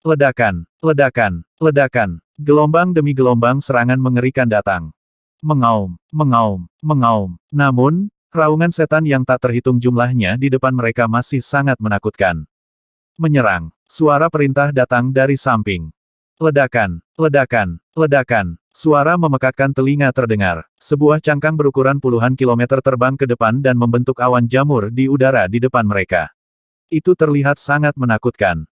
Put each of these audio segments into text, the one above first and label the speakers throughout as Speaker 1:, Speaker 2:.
Speaker 1: Ledakan, ledakan, ledakan, gelombang demi gelombang serangan mengerikan datang. Mengaum, mengaum, mengaum. Namun, raungan setan yang tak terhitung jumlahnya di depan mereka masih sangat menakutkan. Menyerang, suara perintah datang dari samping. Ledakan, ledakan, ledakan. Suara memekakkan telinga terdengar. Sebuah cangkang berukuran puluhan kilometer terbang ke depan dan membentuk awan jamur di udara di depan mereka. Itu terlihat sangat menakutkan.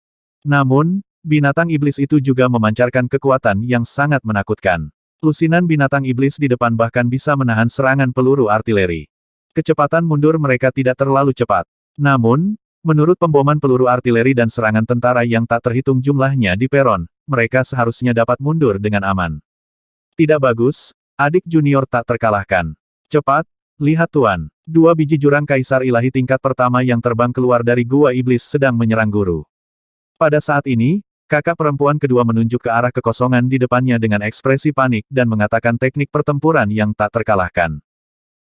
Speaker 1: Namun, Binatang iblis itu juga memancarkan kekuatan yang sangat menakutkan. Lusinan binatang iblis di depan bahkan bisa menahan serangan peluru artileri. Kecepatan mundur mereka tidak terlalu cepat. Namun, menurut pemboman peluru artileri dan serangan tentara yang tak terhitung jumlahnya di peron, mereka seharusnya dapat mundur dengan aman. Tidak bagus, adik junior tak terkalahkan. Cepat, lihat tuan. Dua biji jurang kaisar ilahi tingkat pertama yang terbang keluar dari gua iblis sedang menyerang guru. Pada saat ini, Kakak perempuan kedua menunjuk ke arah kekosongan di depannya dengan ekspresi panik dan mengatakan teknik pertempuran yang tak terkalahkan.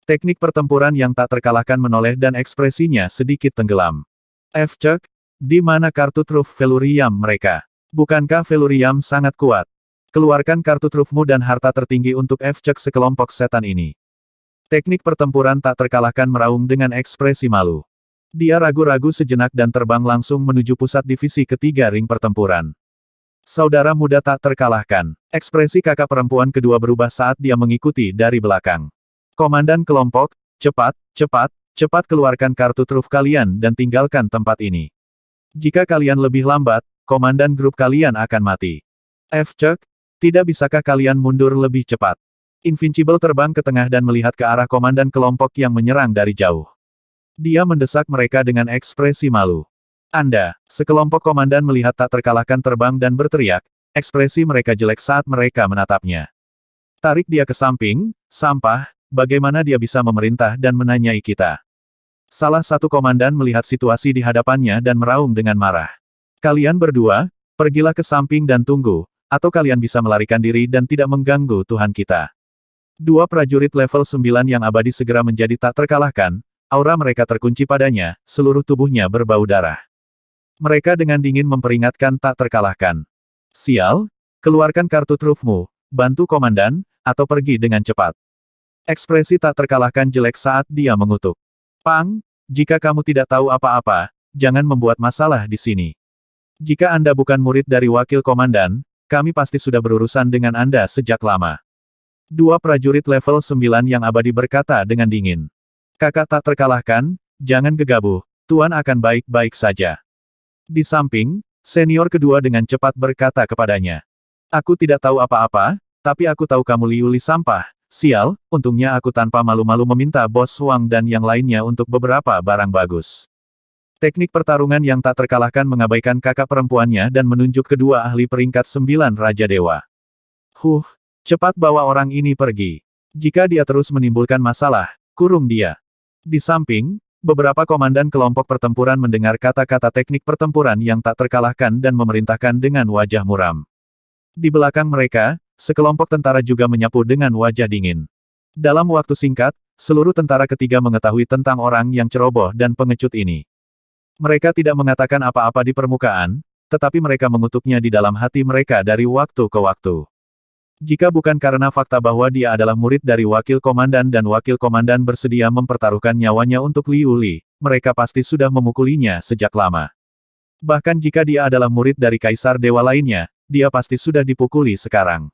Speaker 1: Teknik pertempuran yang tak terkalahkan menoleh dan ekspresinya sedikit tenggelam. F. Chuck, di mana kartu truf Veluriam mereka? Bukankah Veluriam sangat kuat? Keluarkan kartu trufmu dan harta tertinggi untuk F. Chuck sekelompok setan ini. Teknik pertempuran tak terkalahkan meraung dengan ekspresi malu. Dia ragu-ragu sejenak dan terbang langsung menuju pusat divisi ketiga ring pertempuran. Saudara muda tak terkalahkan. Ekspresi kakak perempuan kedua berubah saat dia mengikuti dari belakang. Komandan kelompok, cepat, cepat, cepat keluarkan kartu truf kalian dan tinggalkan tempat ini. Jika kalian lebih lambat, komandan grup kalian akan mati. F. Chuck, tidak bisakah kalian mundur lebih cepat? Invincible terbang ke tengah dan melihat ke arah komandan kelompok yang menyerang dari jauh. Dia mendesak mereka dengan ekspresi malu. Anda, sekelompok komandan melihat tak terkalahkan terbang dan berteriak, ekspresi mereka jelek saat mereka menatapnya. Tarik dia ke samping, sampah, bagaimana dia bisa memerintah dan menanyai kita. Salah satu komandan melihat situasi di hadapannya dan meraung dengan marah. Kalian berdua, pergilah ke samping dan tunggu, atau kalian bisa melarikan diri dan tidak mengganggu Tuhan kita. Dua prajurit level 9 yang abadi segera menjadi tak terkalahkan, Aura mereka terkunci padanya, seluruh tubuhnya berbau darah. Mereka dengan dingin memperingatkan tak terkalahkan. Sial, keluarkan kartu trufmu, bantu komandan, atau pergi dengan cepat. Ekspresi tak terkalahkan jelek saat dia mengutuk. Pang, jika kamu tidak tahu apa-apa, jangan membuat masalah di sini. Jika Anda bukan murid dari wakil komandan, kami pasti sudah berurusan dengan Anda sejak lama. Dua prajurit level 9 yang abadi berkata dengan dingin. Kakak tak terkalahkan, jangan gegabah, Tuan akan baik-baik saja. Di samping, senior kedua dengan cepat berkata kepadanya. Aku tidak tahu apa-apa, tapi aku tahu kamu liuli sampah. Sial, untungnya aku tanpa malu-malu meminta bos Wang dan yang lainnya untuk beberapa barang bagus. Teknik pertarungan yang tak terkalahkan mengabaikan kakak perempuannya dan menunjuk kedua ahli peringkat sembilan Raja Dewa. Huh, cepat bawa orang ini pergi. Jika dia terus menimbulkan masalah, kurung dia. Di samping, beberapa komandan kelompok pertempuran mendengar kata-kata teknik pertempuran yang tak terkalahkan dan memerintahkan dengan wajah muram. Di belakang mereka, sekelompok tentara juga menyapu dengan wajah dingin. Dalam waktu singkat, seluruh tentara ketiga mengetahui tentang orang yang ceroboh dan pengecut ini. Mereka tidak mengatakan apa-apa di permukaan, tetapi mereka mengutuknya di dalam hati mereka dari waktu ke waktu. Jika bukan karena fakta bahwa dia adalah murid dari wakil komandan dan wakil komandan bersedia mempertaruhkan nyawanya untuk Liu Li, mereka pasti sudah memukulinya sejak lama. Bahkan jika dia adalah murid dari kaisar dewa lainnya, dia pasti sudah dipukuli sekarang.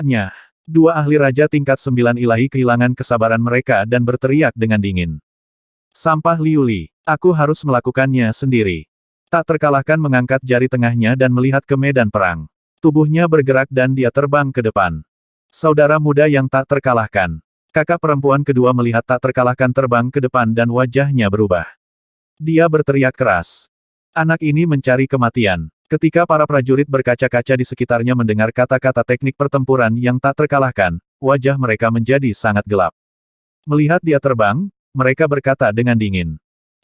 Speaker 1: Nyah, dua ahli raja tingkat sembilan ilahi kehilangan kesabaran mereka dan berteriak dengan dingin. Sampah Liu Li, aku harus melakukannya sendiri. Tak terkalahkan mengangkat jari tengahnya dan melihat ke medan perang. Tubuhnya bergerak dan dia terbang ke depan. Saudara muda yang tak terkalahkan. Kakak perempuan kedua melihat tak terkalahkan terbang ke depan dan wajahnya berubah. Dia berteriak keras. Anak ini mencari kematian. Ketika para prajurit berkaca-kaca di sekitarnya mendengar kata-kata teknik pertempuran yang tak terkalahkan, wajah mereka menjadi sangat gelap. Melihat dia terbang, mereka berkata dengan dingin.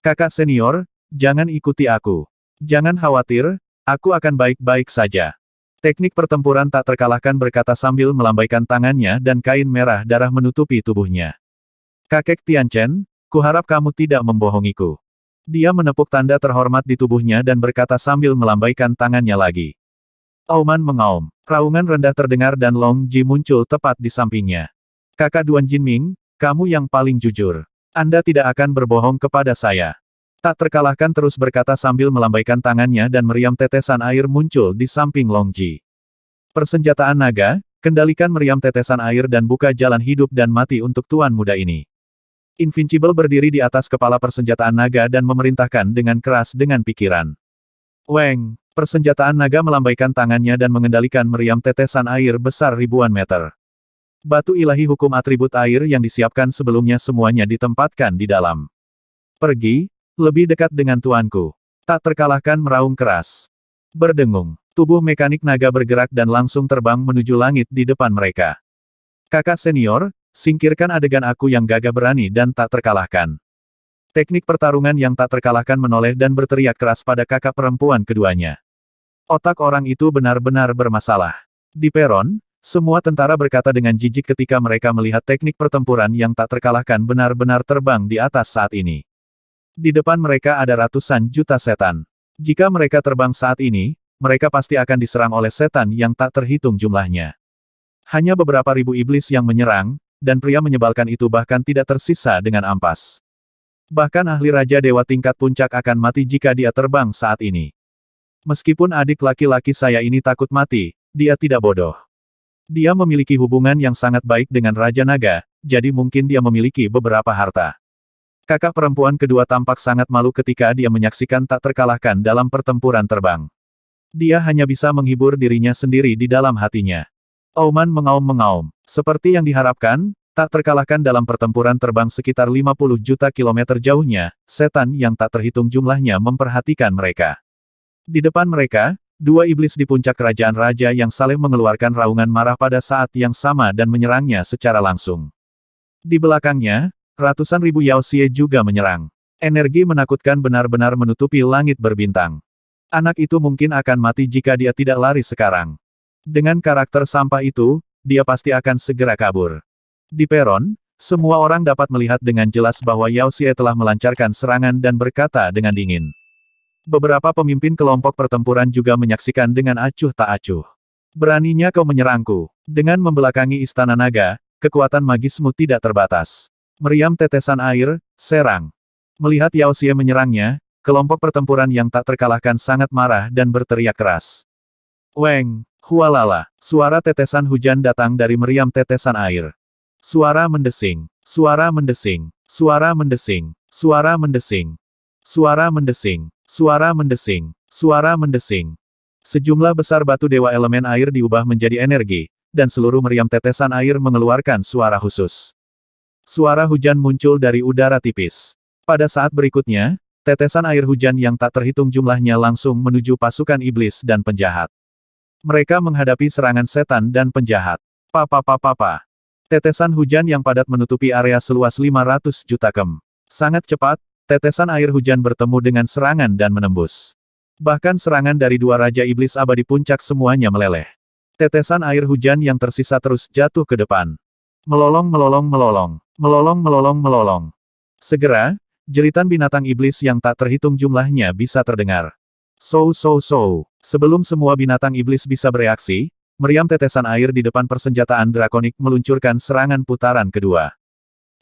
Speaker 1: Kakak senior, jangan ikuti aku. Jangan khawatir, aku akan baik-baik saja. Teknik pertempuran tak terkalahkan berkata sambil melambaikan tangannya dan kain merah darah menutupi tubuhnya. Kakek Tian Tianchen, kuharap kamu tidak membohongiku. Dia menepuk tanda terhormat di tubuhnya dan berkata sambil melambaikan tangannya lagi. Auman mengaum. Raungan rendah terdengar dan Long Ji muncul tepat di sampingnya. Kakak Duan Jinming, kamu yang paling jujur. Anda tidak akan berbohong kepada saya. Tak terkalahkan terus berkata sambil melambaikan tangannya dan meriam tetesan air muncul di samping Longji. Persenjataan naga, kendalikan meriam tetesan air dan buka jalan hidup dan mati untuk tuan muda ini. Invincible berdiri di atas kepala persenjataan naga dan memerintahkan dengan keras dengan pikiran. Weng, persenjataan naga melambaikan tangannya dan mengendalikan meriam tetesan air besar ribuan meter. Batu ilahi hukum atribut air yang disiapkan sebelumnya semuanya ditempatkan di dalam. Pergi, lebih dekat dengan tuanku. Tak terkalahkan meraung keras. Berdengung, tubuh mekanik naga bergerak dan langsung terbang menuju langit di depan mereka. Kakak senior, singkirkan adegan aku yang gagah berani dan tak terkalahkan. Teknik pertarungan yang tak terkalahkan menoleh dan berteriak keras pada kakak perempuan keduanya. Otak orang itu benar-benar bermasalah. Di peron, semua tentara berkata dengan jijik ketika mereka melihat teknik pertempuran yang tak terkalahkan benar-benar terbang di atas saat ini. Di depan mereka ada ratusan juta setan. Jika mereka terbang saat ini, mereka pasti akan diserang oleh setan yang tak terhitung jumlahnya. Hanya beberapa ribu iblis yang menyerang, dan pria menyebalkan itu bahkan tidak tersisa dengan ampas. Bahkan ahli Raja Dewa tingkat puncak akan mati jika dia terbang saat ini. Meskipun adik laki-laki saya ini takut mati, dia tidak bodoh. Dia memiliki hubungan yang sangat baik dengan Raja Naga, jadi mungkin dia memiliki beberapa harta. Kakak perempuan kedua tampak sangat malu ketika dia menyaksikan tak terkalahkan dalam pertempuran terbang. Dia hanya bisa menghibur dirinya sendiri di dalam hatinya. Auman mengaum-mengaum. Seperti yang diharapkan, tak terkalahkan dalam pertempuran terbang sekitar 50 juta kilometer jauhnya, setan yang tak terhitung jumlahnya memperhatikan mereka. Di depan mereka, dua iblis di puncak kerajaan raja yang saling mengeluarkan raungan marah pada saat yang sama dan menyerangnya secara langsung. Di belakangnya, Ratusan ribu Yao Xie juga menyerang. Energi menakutkan benar-benar menutupi langit berbintang. Anak itu mungkin akan mati jika dia tidak lari sekarang. Dengan karakter sampah itu, dia pasti akan segera kabur. Di peron, semua orang dapat melihat dengan jelas bahwa Yao Xie telah melancarkan serangan dan berkata dengan dingin. Beberapa pemimpin kelompok pertempuran juga menyaksikan dengan acuh tak acuh. Beraninya kau menyerangku. Dengan membelakangi istana naga, kekuatan magismu tidak terbatas. Meriam tetesan air, serang. Melihat Yao Xie menyerangnya, kelompok pertempuran yang tak terkalahkan sangat marah dan berteriak keras. Weng, hualala, suara tetesan hujan datang dari meriam tetesan air. Suara mendesing, suara mendesing, suara mendesing, suara mendesing, suara mendesing, suara mendesing, suara mendesing. Sejumlah besar batu dewa elemen air diubah menjadi energi, dan seluruh meriam tetesan air mengeluarkan suara khusus. Suara hujan muncul dari udara tipis. Pada saat berikutnya, tetesan air hujan yang tak terhitung jumlahnya langsung menuju pasukan iblis dan penjahat. Mereka menghadapi serangan setan dan penjahat. Papa-papa-papa. Tetesan hujan yang padat menutupi area seluas 500 juta kem. Sangat cepat, tetesan air hujan bertemu dengan serangan dan menembus. Bahkan serangan dari dua Raja Iblis abadi puncak semuanya meleleh. Tetesan air hujan yang tersisa terus jatuh ke depan. Melolong melolong melolong. Melolong melolong melolong. Segera, jeritan binatang iblis yang tak terhitung jumlahnya bisa terdengar. So so so. Sebelum semua binatang iblis bisa bereaksi, meriam tetesan air di depan persenjataan drakonik meluncurkan serangan putaran kedua.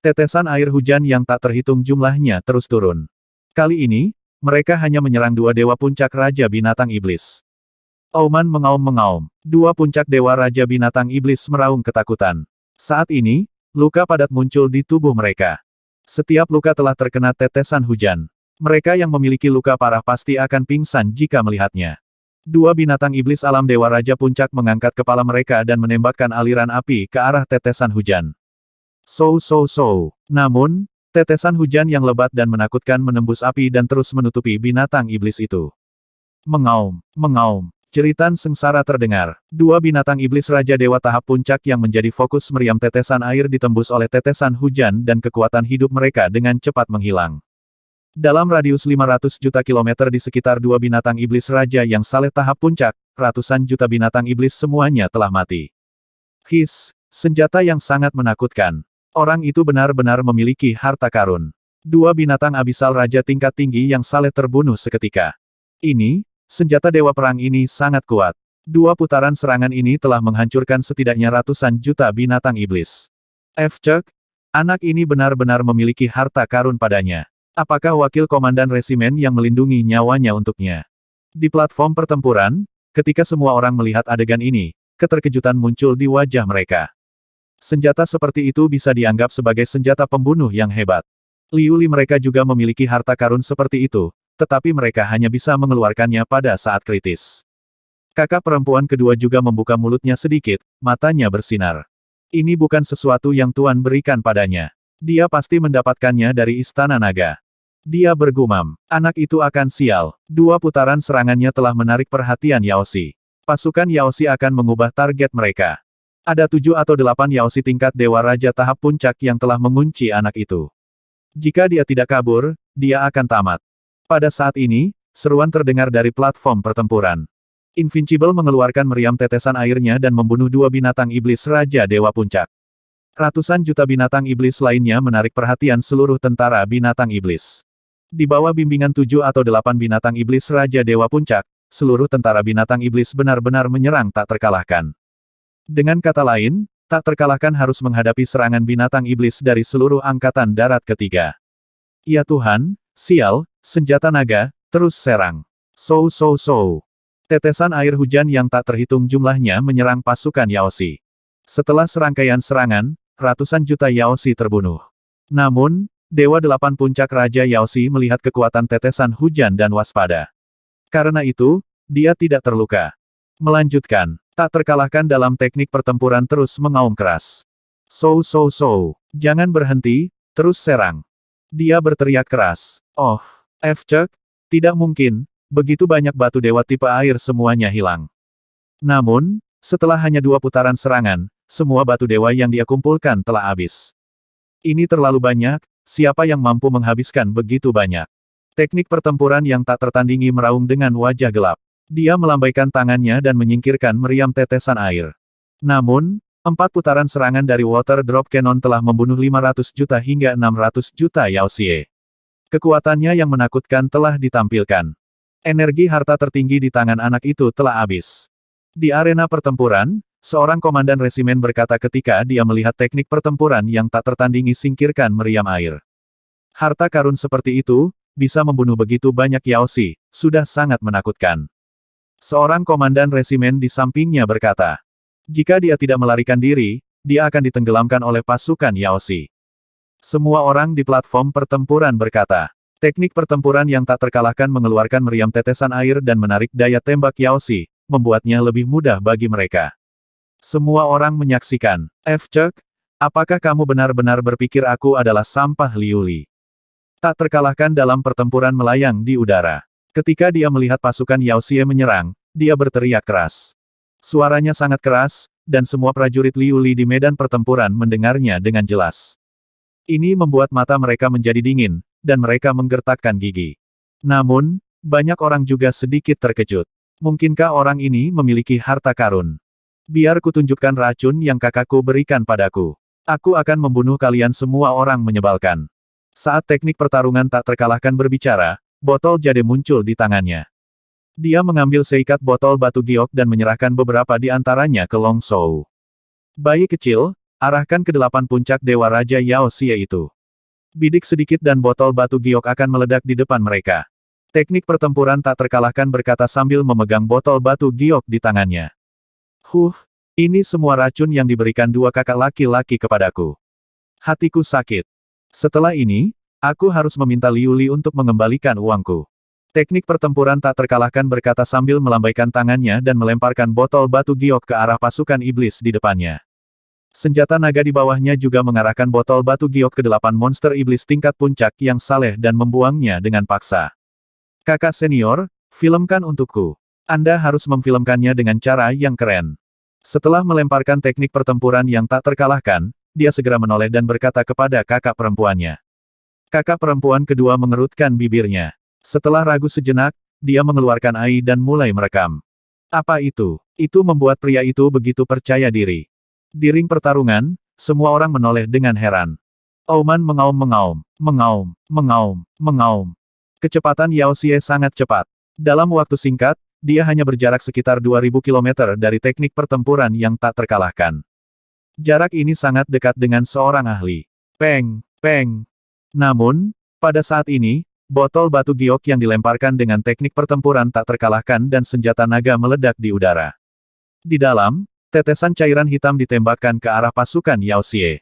Speaker 1: Tetesan air hujan yang tak terhitung jumlahnya terus turun. Kali ini, mereka hanya menyerang dua dewa puncak Raja Binatang Iblis. Auman mengaum-mengaum, dua puncak dewa Raja Binatang Iblis meraung ketakutan. Saat ini, Luka padat muncul di tubuh mereka. Setiap luka telah terkena tetesan hujan. Mereka yang memiliki luka parah pasti akan pingsan jika melihatnya. Dua binatang iblis alam Dewa Raja Puncak mengangkat kepala mereka dan menembakkan aliran api ke arah tetesan hujan. So so so. Namun, tetesan hujan yang lebat dan menakutkan menembus api dan terus menutupi binatang iblis itu. Mengaum, mengaum, Jeritan sengsara terdengar. Dua binatang iblis Raja Dewa tahap puncak yang menjadi fokus meriam tetesan air ditembus oleh tetesan hujan dan kekuatan hidup mereka dengan cepat menghilang. Dalam radius 500 juta kilometer di sekitar dua binatang iblis Raja yang saleh tahap puncak, ratusan juta binatang iblis semuanya telah mati. His, senjata yang sangat menakutkan. Orang itu benar-benar memiliki harta karun. Dua binatang abisal Raja tingkat tinggi yang saleh terbunuh seketika. Ini, Senjata Dewa Perang ini sangat kuat. Dua putaran serangan ini telah menghancurkan setidaknya ratusan juta binatang iblis. F. Chuck, anak ini benar-benar memiliki harta karun padanya. Apakah wakil komandan resimen yang melindungi nyawanya untuknya? Di platform pertempuran, ketika semua orang melihat adegan ini, keterkejutan muncul di wajah mereka. Senjata seperti itu bisa dianggap sebagai senjata pembunuh yang hebat. Liuli mereka juga memiliki harta karun seperti itu, tetapi mereka hanya bisa mengeluarkannya pada saat kritis. Kakak perempuan kedua juga membuka mulutnya sedikit, matanya bersinar. Ini bukan sesuatu yang Tuan berikan padanya. Dia pasti mendapatkannya dari Istana Naga. Dia bergumam, anak itu akan sial. Dua putaran serangannya telah menarik perhatian Yaosi. Pasukan Yaosi akan mengubah target mereka. Ada tujuh atau delapan Yaosi tingkat Dewa Raja tahap puncak yang telah mengunci anak itu. Jika dia tidak kabur, dia akan tamat. Pada saat ini, seruan terdengar dari platform pertempuran. Invincible mengeluarkan meriam tetesan airnya dan membunuh dua binatang iblis Raja Dewa Puncak. Ratusan juta binatang iblis lainnya menarik perhatian seluruh tentara binatang iblis. Di bawah bimbingan tujuh atau delapan binatang iblis Raja Dewa Puncak, seluruh tentara binatang iblis benar-benar menyerang tak terkalahkan. Dengan kata lain, tak terkalahkan harus menghadapi serangan binatang iblis dari seluruh angkatan darat ketiga. Ya Tuhan, Sial, senjata naga, terus serang. So so so. Tetesan air hujan yang tak terhitung jumlahnya menyerang pasukan Yaosi. Setelah serangkaian serangan, ratusan juta Yaosi terbunuh. Namun, Dewa Delapan Puncak Raja Yaosi melihat kekuatan tetesan hujan dan waspada. Karena itu, dia tidak terluka. Melanjutkan, tak terkalahkan dalam teknik pertempuran terus mengaum keras. So so so. jangan berhenti, terus serang. Dia berteriak keras. Oh, Efcek, tidak mungkin, begitu banyak batu dewa tipe air semuanya hilang. Namun, setelah hanya dua putaran serangan, semua batu dewa yang dia kumpulkan telah habis. Ini terlalu banyak, siapa yang mampu menghabiskan begitu banyak? Teknik pertempuran yang tak tertandingi meraung dengan wajah gelap. Dia melambaikan tangannya dan menyingkirkan meriam tetesan air. Namun, empat putaran serangan dari Water Drop Cannon telah membunuh 500 juta hingga 600 juta Xie. Kekuatannya yang menakutkan telah ditampilkan. Energi harta tertinggi di tangan anak itu telah habis. Di arena pertempuran, seorang komandan resimen berkata ketika dia melihat teknik pertempuran yang tak tertandingi singkirkan meriam air. Harta karun seperti itu, bisa membunuh begitu banyak Yaosi, sudah sangat menakutkan. Seorang komandan resimen di sampingnya berkata, jika dia tidak melarikan diri, dia akan ditenggelamkan oleh pasukan Yaosi. Semua orang di platform pertempuran berkata. Teknik pertempuran yang tak terkalahkan mengeluarkan meriam tetesan air dan menarik daya tembak Yao Yaosi, membuatnya lebih mudah bagi mereka. Semua orang menyaksikan. F. Chuck, apakah kamu benar-benar berpikir aku adalah sampah liuli? Tak terkalahkan dalam pertempuran melayang di udara. Ketika dia melihat pasukan Yao Yaosie menyerang, dia berteriak keras. Suaranya sangat keras, dan semua prajurit Liuli di medan pertempuran mendengarnya dengan jelas. Ini membuat mata mereka menjadi dingin, dan mereka menggertakkan gigi. Namun, banyak orang juga sedikit terkejut. Mungkinkah orang ini memiliki harta karun? Biar kutunjukkan racun yang kakakku berikan padaku. Aku akan membunuh kalian semua orang menyebalkan. Saat teknik pertarungan tak terkalahkan berbicara, botol jade muncul di tangannya. Dia mengambil seikat botol batu giok dan menyerahkan beberapa di antaranya ke Long Shou. Bayi kecil, Arahkan ke delapan puncak Dewa Raja Yao Xie itu. Bidik sedikit dan botol batu giok akan meledak di depan mereka. Teknik pertempuran tak terkalahkan berkata sambil memegang botol batu giok di tangannya. Huh, ini semua racun yang diberikan dua kakak laki-laki kepadaku. Hatiku sakit. Setelah ini, aku harus meminta Liu Li untuk mengembalikan uangku. Teknik pertempuran tak terkalahkan berkata sambil melambaikan tangannya dan melemparkan botol batu giok ke arah pasukan iblis di depannya. Senjata naga di bawahnya juga mengarahkan botol batu giok ke delapan monster iblis tingkat puncak yang saleh dan membuangnya dengan paksa. Kakak senior, filmkan untukku. Anda harus memfilmkannya dengan cara yang keren. Setelah melemparkan teknik pertempuran yang tak terkalahkan, dia segera menoleh dan berkata kepada kakak perempuannya. Kakak perempuan kedua mengerutkan bibirnya. Setelah ragu sejenak, dia mengeluarkan air dan mulai merekam. Apa itu? Itu membuat pria itu begitu percaya diri. Di ring pertarungan, semua orang menoleh dengan heran. Auman mengaum-mengaum, mengaum, mengaum, mengaum. Kecepatan Yao Xie sangat cepat. Dalam waktu singkat, dia hanya berjarak sekitar 2000 km dari teknik pertempuran yang tak terkalahkan. Jarak ini sangat dekat dengan seorang ahli. Peng, peng. Namun, pada saat ini, botol batu giok yang dilemparkan dengan teknik pertempuran tak terkalahkan dan senjata naga meledak di udara. Di dalam, Tetesan cairan hitam ditembakkan ke arah pasukan Yao Xie.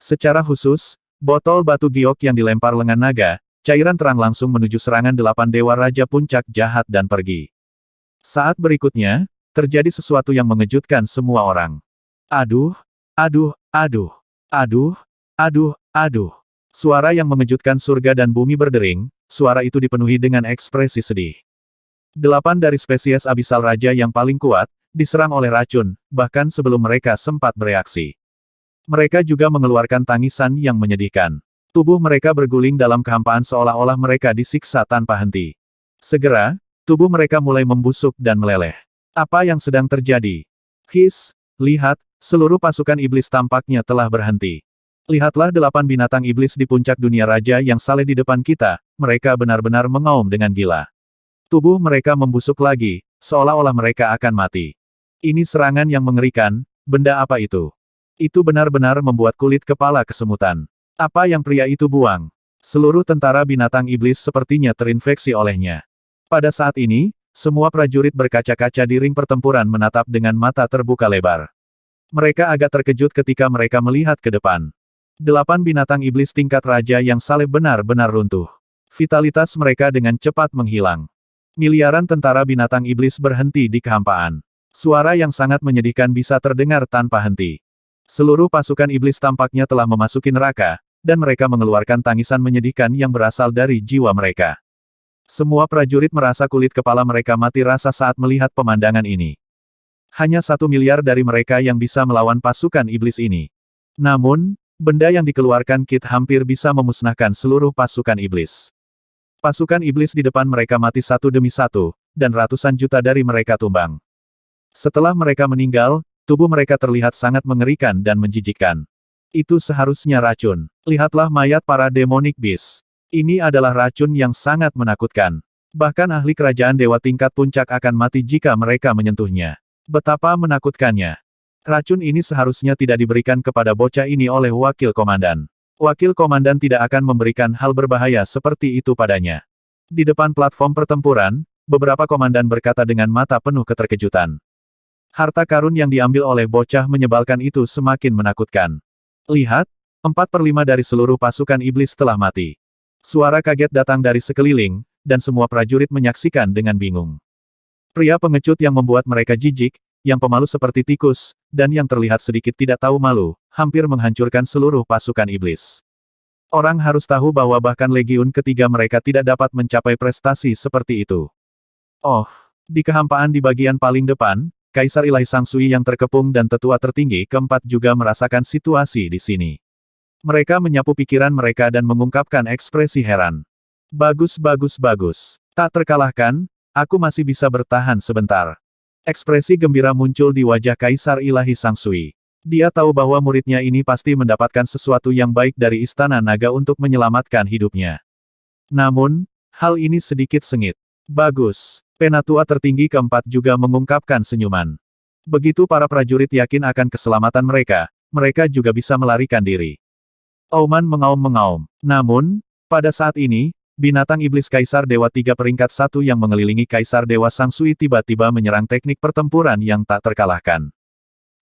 Speaker 1: Secara khusus, botol batu giok yang dilempar lengan naga, cairan terang langsung menuju serangan delapan dewa raja puncak jahat dan pergi. Saat berikutnya, terjadi sesuatu yang mengejutkan semua orang. Aduh, aduh, aduh, aduh, aduh, aduh. Suara yang mengejutkan surga dan bumi berdering, suara itu dipenuhi dengan ekspresi sedih. Delapan dari spesies abisal raja yang paling kuat, diserang oleh racun, bahkan sebelum mereka sempat bereaksi. Mereka juga mengeluarkan tangisan yang menyedihkan. Tubuh mereka berguling dalam kehampaan seolah-olah mereka disiksa tanpa henti. Segera, tubuh mereka mulai membusuk dan meleleh. Apa yang sedang terjadi? His, lihat, seluruh pasukan iblis tampaknya telah berhenti. Lihatlah delapan binatang iblis di puncak dunia raja yang saleh di depan kita, mereka benar-benar mengaum dengan gila. Tubuh mereka membusuk lagi, seolah-olah mereka akan mati. Ini serangan yang mengerikan, benda apa itu? Itu benar-benar membuat kulit kepala kesemutan. Apa yang pria itu buang? Seluruh tentara binatang iblis sepertinya terinfeksi olehnya. Pada saat ini, semua prajurit berkaca-kaca di ring pertempuran menatap dengan mata terbuka lebar. Mereka agak terkejut ketika mereka melihat ke depan. Delapan binatang iblis tingkat raja yang saleh benar-benar runtuh. Vitalitas mereka dengan cepat menghilang. Miliaran tentara binatang iblis berhenti di kehampaan. Suara yang sangat menyedihkan bisa terdengar tanpa henti. Seluruh pasukan iblis tampaknya telah memasuki neraka, dan mereka mengeluarkan tangisan menyedihkan yang berasal dari jiwa mereka. Semua prajurit merasa kulit kepala mereka mati rasa saat melihat pemandangan ini. Hanya satu miliar dari mereka yang bisa melawan pasukan iblis ini. Namun, benda yang dikeluarkan Kit hampir bisa memusnahkan seluruh pasukan iblis. Pasukan iblis di depan mereka mati satu demi satu, dan ratusan juta dari mereka tumbang. Setelah mereka meninggal, tubuh mereka terlihat sangat mengerikan dan menjijikkan. Itu seharusnya racun. Lihatlah mayat para demonic beast. Ini adalah racun yang sangat menakutkan. Bahkan ahli kerajaan dewa tingkat puncak akan mati jika mereka menyentuhnya. Betapa menakutkannya. Racun ini seharusnya tidak diberikan kepada bocah ini oleh wakil komandan. Wakil komandan tidak akan memberikan hal berbahaya seperti itu padanya. Di depan platform pertempuran, beberapa komandan berkata dengan mata penuh keterkejutan. Harta karun yang diambil oleh bocah menyebalkan itu semakin menakutkan. Lihat, 4 per 5 dari seluruh pasukan iblis telah mati. Suara kaget datang dari sekeliling, dan semua prajurit menyaksikan dengan bingung. Pria pengecut yang membuat mereka jijik, yang pemalu seperti tikus, dan yang terlihat sedikit tidak tahu malu, hampir menghancurkan seluruh pasukan iblis. Orang harus tahu bahwa bahkan legiun ketiga mereka tidak dapat mencapai prestasi seperti itu. Oh, di kehampaan di bagian paling depan, Kaisar Ilahi Sang Sui yang terkepung dan tetua tertinggi keempat juga merasakan situasi di sini. Mereka menyapu pikiran mereka dan mengungkapkan ekspresi heran. Bagus bagus bagus. Tak terkalahkan, aku masih bisa bertahan sebentar. Ekspresi gembira muncul di wajah Kaisar Ilahi Sang Sui. Dia tahu bahwa muridnya ini pasti mendapatkan sesuatu yang baik dari Istana Naga untuk menyelamatkan hidupnya. Namun, hal ini sedikit sengit. Bagus, Penatua tertinggi keempat juga mengungkapkan senyuman. Begitu para prajurit yakin akan keselamatan mereka, mereka juga bisa melarikan diri. Auman mengaum-mengaum. Namun, pada saat ini, binatang iblis Kaisar Dewa Tiga peringkat satu yang mengelilingi Kaisar Dewa Sang Sui tiba-tiba menyerang teknik pertempuran yang tak terkalahkan.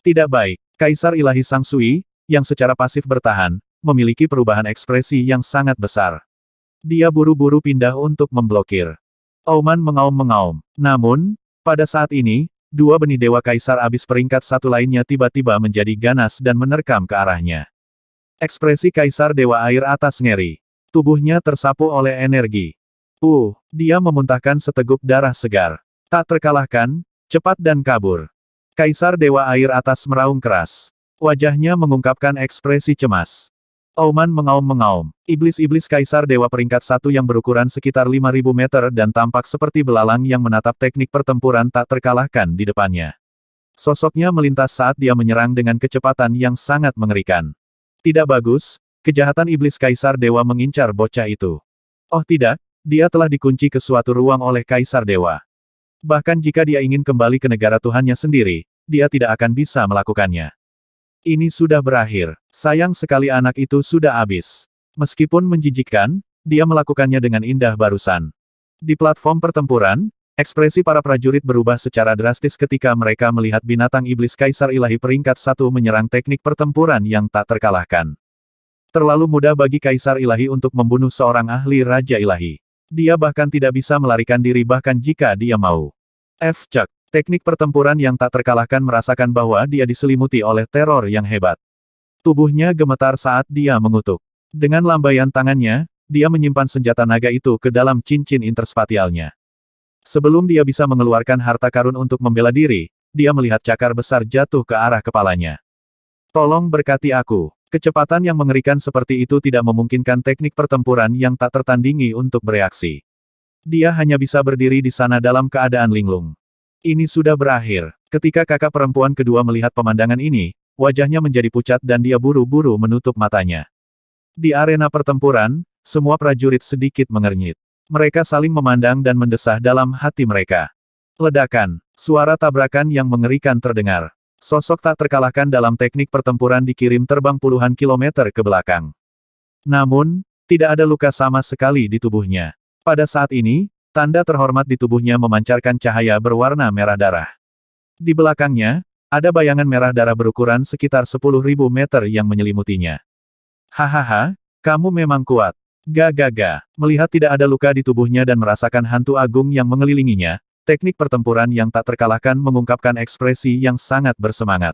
Speaker 1: Tidak baik, Kaisar Ilahi Sang Sui, yang secara pasif bertahan, memiliki perubahan ekspresi yang sangat besar. Dia buru-buru pindah untuk memblokir. Auman mengaum-mengaum. Namun, pada saat ini, dua benih Dewa Kaisar abis peringkat satu lainnya tiba-tiba menjadi ganas dan menerkam ke arahnya. Ekspresi Kaisar Dewa Air atas ngeri. Tubuhnya tersapu oleh energi. Uh, dia memuntahkan seteguk darah segar. Tak terkalahkan, cepat dan kabur. Kaisar Dewa Air atas meraung keras. Wajahnya mengungkapkan ekspresi cemas. Auman mengaum-mengaum. Iblis-iblis kaisar dewa peringkat satu yang berukuran sekitar 5.000 meter dan tampak seperti belalang yang menatap teknik pertempuran tak terkalahkan di depannya. Sosoknya melintas saat dia menyerang dengan kecepatan yang sangat mengerikan. Tidak bagus, kejahatan iblis kaisar dewa mengincar bocah itu. Oh tidak, dia telah dikunci ke suatu ruang oleh kaisar dewa. Bahkan jika dia ingin kembali ke negara Tuhannya sendiri, dia tidak akan bisa melakukannya. Ini sudah berakhir. Sayang sekali anak itu sudah habis. Meskipun menjijikkan, dia melakukannya dengan indah barusan. Di platform pertempuran, ekspresi para prajurit berubah secara drastis ketika mereka melihat binatang iblis Kaisar Ilahi peringkat satu menyerang teknik pertempuran yang tak terkalahkan. Terlalu mudah bagi Kaisar Ilahi untuk membunuh seorang ahli Raja Ilahi. Dia bahkan tidak bisa melarikan diri bahkan jika dia mau. F. Chuck Teknik pertempuran yang tak terkalahkan merasakan bahwa dia diselimuti oleh teror yang hebat. Tubuhnya gemetar saat dia mengutuk. Dengan lambaian tangannya, dia menyimpan senjata naga itu ke dalam cincin interspatialnya. Sebelum dia bisa mengeluarkan harta karun untuk membela diri, dia melihat cakar besar jatuh ke arah kepalanya. Tolong berkati aku. Kecepatan yang mengerikan seperti itu tidak memungkinkan teknik pertempuran yang tak tertandingi untuk bereaksi. Dia hanya bisa berdiri di sana dalam keadaan linglung. Ini sudah berakhir. Ketika kakak perempuan kedua melihat pemandangan ini, wajahnya menjadi pucat dan dia buru-buru menutup matanya. Di arena pertempuran, semua prajurit sedikit mengernyit. Mereka saling memandang dan mendesah dalam hati mereka. Ledakan, suara tabrakan yang mengerikan terdengar. Sosok tak terkalahkan dalam teknik pertempuran dikirim terbang puluhan kilometer ke belakang. Namun, tidak ada luka sama sekali di tubuhnya. Pada saat ini, Tanda terhormat di tubuhnya memancarkan cahaya berwarna merah darah. Di belakangnya, ada bayangan merah darah berukuran sekitar 10.000 meter yang menyelimutinya. Hahaha, kamu memang kuat. Gagaga, melihat tidak ada luka di tubuhnya dan merasakan hantu agung yang mengelilinginya, teknik pertempuran yang tak terkalahkan mengungkapkan ekspresi yang sangat bersemangat.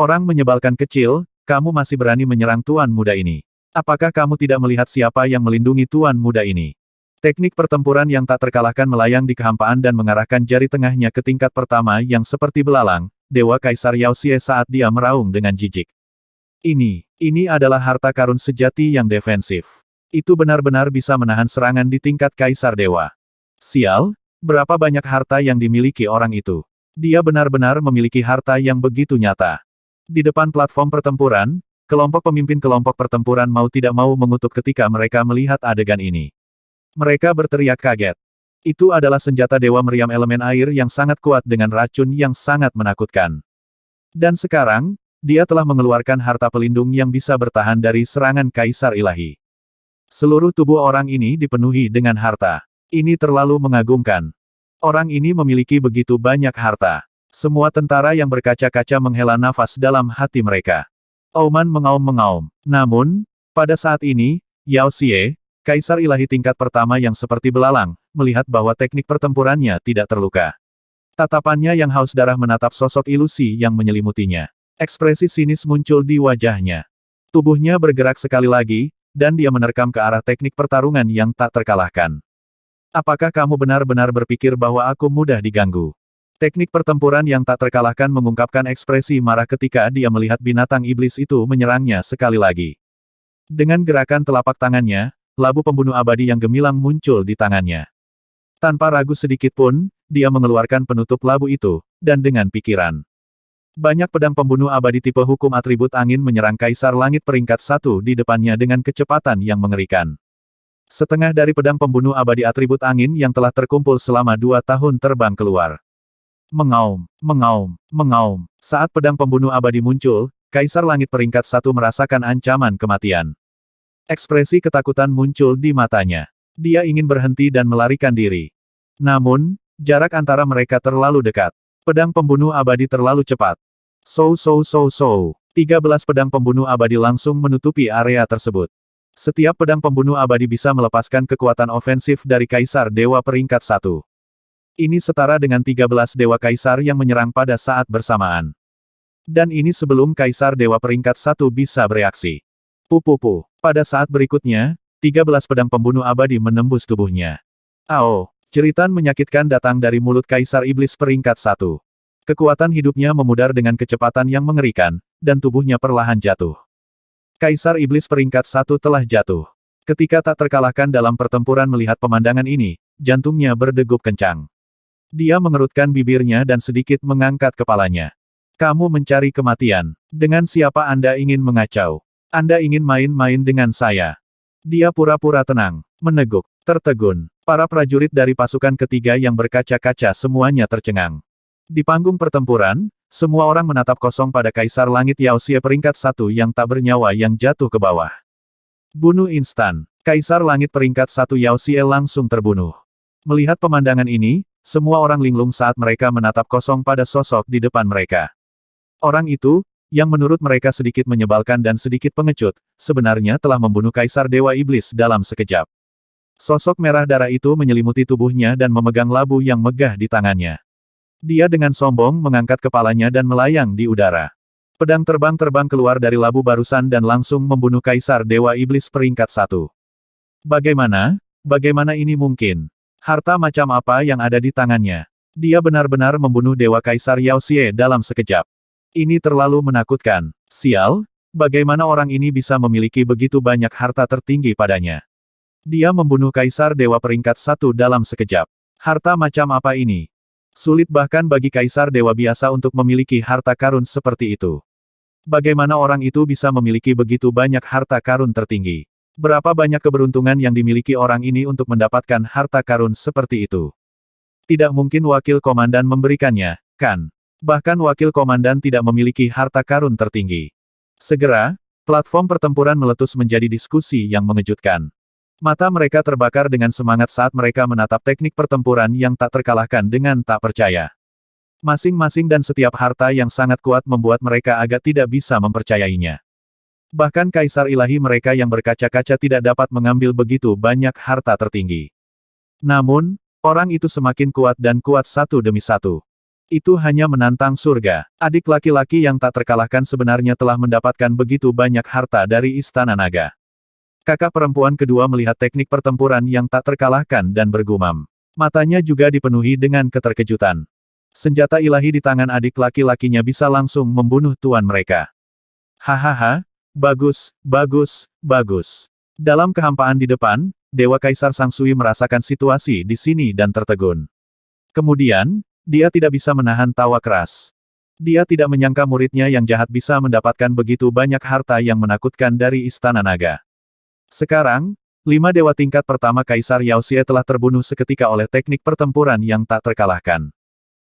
Speaker 1: Orang menyebalkan kecil, kamu masih berani menyerang tuan muda ini. Apakah kamu tidak melihat siapa yang melindungi tuan muda ini? Teknik pertempuran yang tak terkalahkan melayang di kehampaan dan mengarahkan jari tengahnya ke tingkat pertama yang seperti belalang, Dewa Kaisar Yao Xie saat dia meraung dengan jijik. Ini, ini adalah harta karun sejati yang defensif. Itu benar-benar bisa menahan serangan di tingkat Kaisar Dewa. Sial, berapa banyak harta yang dimiliki orang itu. Dia benar-benar memiliki harta yang begitu nyata. Di depan platform pertempuran, kelompok pemimpin kelompok pertempuran mau tidak mau mengutuk ketika mereka melihat adegan ini. Mereka berteriak kaget. Itu adalah senjata Dewa Meriam elemen air yang sangat kuat dengan racun yang sangat menakutkan. Dan sekarang, dia telah mengeluarkan harta pelindung yang bisa bertahan dari serangan Kaisar Ilahi. Seluruh tubuh orang ini dipenuhi dengan harta. Ini terlalu mengagumkan. Orang ini memiliki begitu banyak harta. Semua tentara yang berkaca-kaca menghela nafas dalam hati mereka. Auman mengaum-mengaum. Namun, pada saat ini, Yao Xie, Kaisar ilahi tingkat pertama yang seperti belalang, melihat bahwa teknik pertempurannya tidak terluka. Tatapannya yang haus darah menatap sosok ilusi yang menyelimutinya. Ekspresi sinis muncul di wajahnya. Tubuhnya bergerak sekali lagi, dan dia menerkam ke arah teknik pertarungan yang tak terkalahkan. Apakah kamu benar-benar berpikir bahwa aku mudah diganggu? Teknik pertempuran yang tak terkalahkan mengungkapkan ekspresi marah ketika dia melihat binatang iblis itu menyerangnya sekali lagi. Dengan gerakan telapak tangannya, labu pembunuh abadi yang gemilang muncul di tangannya. Tanpa ragu sedikit pun, dia mengeluarkan penutup labu itu, dan dengan pikiran. Banyak pedang pembunuh abadi tipe hukum atribut angin menyerang Kaisar Langit peringkat satu di depannya dengan kecepatan yang mengerikan. Setengah dari pedang pembunuh abadi atribut angin yang telah terkumpul selama dua tahun terbang keluar. Mengaum, mengaum, mengaum. Saat pedang pembunuh abadi muncul, Kaisar Langit peringkat satu merasakan ancaman kematian. Ekspresi ketakutan muncul di matanya. Dia ingin berhenti dan melarikan diri. Namun, jarak antara mereka terlalu dekat. Pedang pembunuh abadi terlalu cepat. So so so so. 13 pedang pembunuh abadi langsung menutupi area tersebut. Setiap pedang pembunuh abadi bisa melepaskan kekuatan ofensif dari Kaisar Dewa peringkat 1. Ini setara dengan 13 Dewa Kaisar yang menyerang pada saat bersamaan. Dan ini sebelum Kaisar Dewa peringkat 1 bisa bereaksi. Pupupu. Pada saat berikutnya, 13 pedang pembunuh abadi menembus tubuhnya. Ao. ceritan menyakitkan datang dari mulut Kaisar Iblis peringkat satu. Kekuatan hidupnya memudar dengan kecepatan yang mengerikan, dan tubuhnya perlahan jatuh. Kaisar Iblis peringkat satu telah jatuh. Ketika tak terkalahkan dalam pertempuran melihat pemandangan ini, jantungnya berdegup kencang. Dia mengerutkan bibirnya dan sedikit mengangkat kepalanya. Kamu mencari kematian. Dengan siapa Anda ingin mengacau? Anda ingin main-main dengan saya. Dia pura-pura tenang, meneguk, tertegun. Para prajurit dari pasukan ketiga yang berkaca-kaca semuanya tercengang. Di panggung pertempuran, semua orang menatap kosong pada Kaisar Langit Yao Xie peringkat satu yang tak bernyawa yang jatuh ke bawah. Bunuh instan, Kaisar Langit peringkat satu Yao Xie langsung terbunuh. Melihat pemandangan ini, semua orang linglung saat mereka menatap kosong pada sosok di depan mereka. Orang itu, yang menurut mereka sedikit menyebalkan dan sedikit pengecut, sebenarnya telah membunuh Kaisar Dewa Iblis dalam sekejap. Sosok merah darah itu menyelimuti tubuhnya dan memegang labu yang megah di tangannya. Dia dengan sombong mengangkat kepalanya dan melayang di udara. Pedang terbang-terbang keluar dari labu barusan dan langsung membunuh Kaisar Dewa Iblis peringkat satu. Bagaimana? Bagaimana ini mungkin? Harta macam apa yang ada di tangannya? Dia benar-benar membunuh Dewa Kaisar Yao Xie dalam sekejap. Ini terlalu menakutkan. Sial, bagaimana orang ini bisa memiliki begitu banyak harta tertinggi padanya? Dia membunuh Kaisar Dewa peringkat satu dalam sekejap. Harta macam apa ini? Sulit bahkan bagi Kaisar Dewa biasa untuk memiliki harta karun seperti itu. Bagaimana orang itu bisa memiliki begitu banyak harta karun tertinggi? Berapa banyak keberuntungan yang dimiliki orang ini untuk mendapatkan harta karun seperti itu? Tidak mungkin wakil komandan memberikannya, kan? Bahkan wakil komandan tidak memiliki harta karun tertinggi. Segera, platform pertempuran meletus menjadi diskusi yang mengejutkan. Mata mereka terbakar dengan semangat saat mereka menatap teknik pertempuran yang tak terkalahkan dengan tak percaya. Masing-masing dan setiap harta yang sangat kuat membuat mereka agak tidak bisa mempercayainya. Bahkan kaisar ilahi mereka yang berkaca-kaca tidak dapat mengambil begitu banyak harta tertinggi. Namun, orang itu semakin kuat dan kuat satu demi satu. Itu hanya menantang surga. Adik laki-laki yang tak terkalahkan sebenarnya telah mendapatkan begitu banyak harta dari Istana Naga. Kakak perempuan kedua melihat teknik pertempuran yang tak terkalahkan dan bergumam. Matanya juga dipenuhi dengan keterkejutan. Senjata ilahi di tangan adik laki-lakinya bisa langsung membunuh tuan mereka. Hahaha, bagus, bagus, bagus. Dalam kehampaan di depan, Dewa Kaisar Sang Sangsui merasakan situasi di sini dan tertegun. Kemudian, dia tidak bisa menahan tawa keras. Dia tidak menyangka muridnya yang jahat bisa mendapatkan begitu banyak harta yang menakutkan dari Istana Naga. Sekarang, lima dewa tingkat pertama Kaisar Yao Xie telah terbunuh seketika oleh teknik pertempuran yang tak terkalahkan.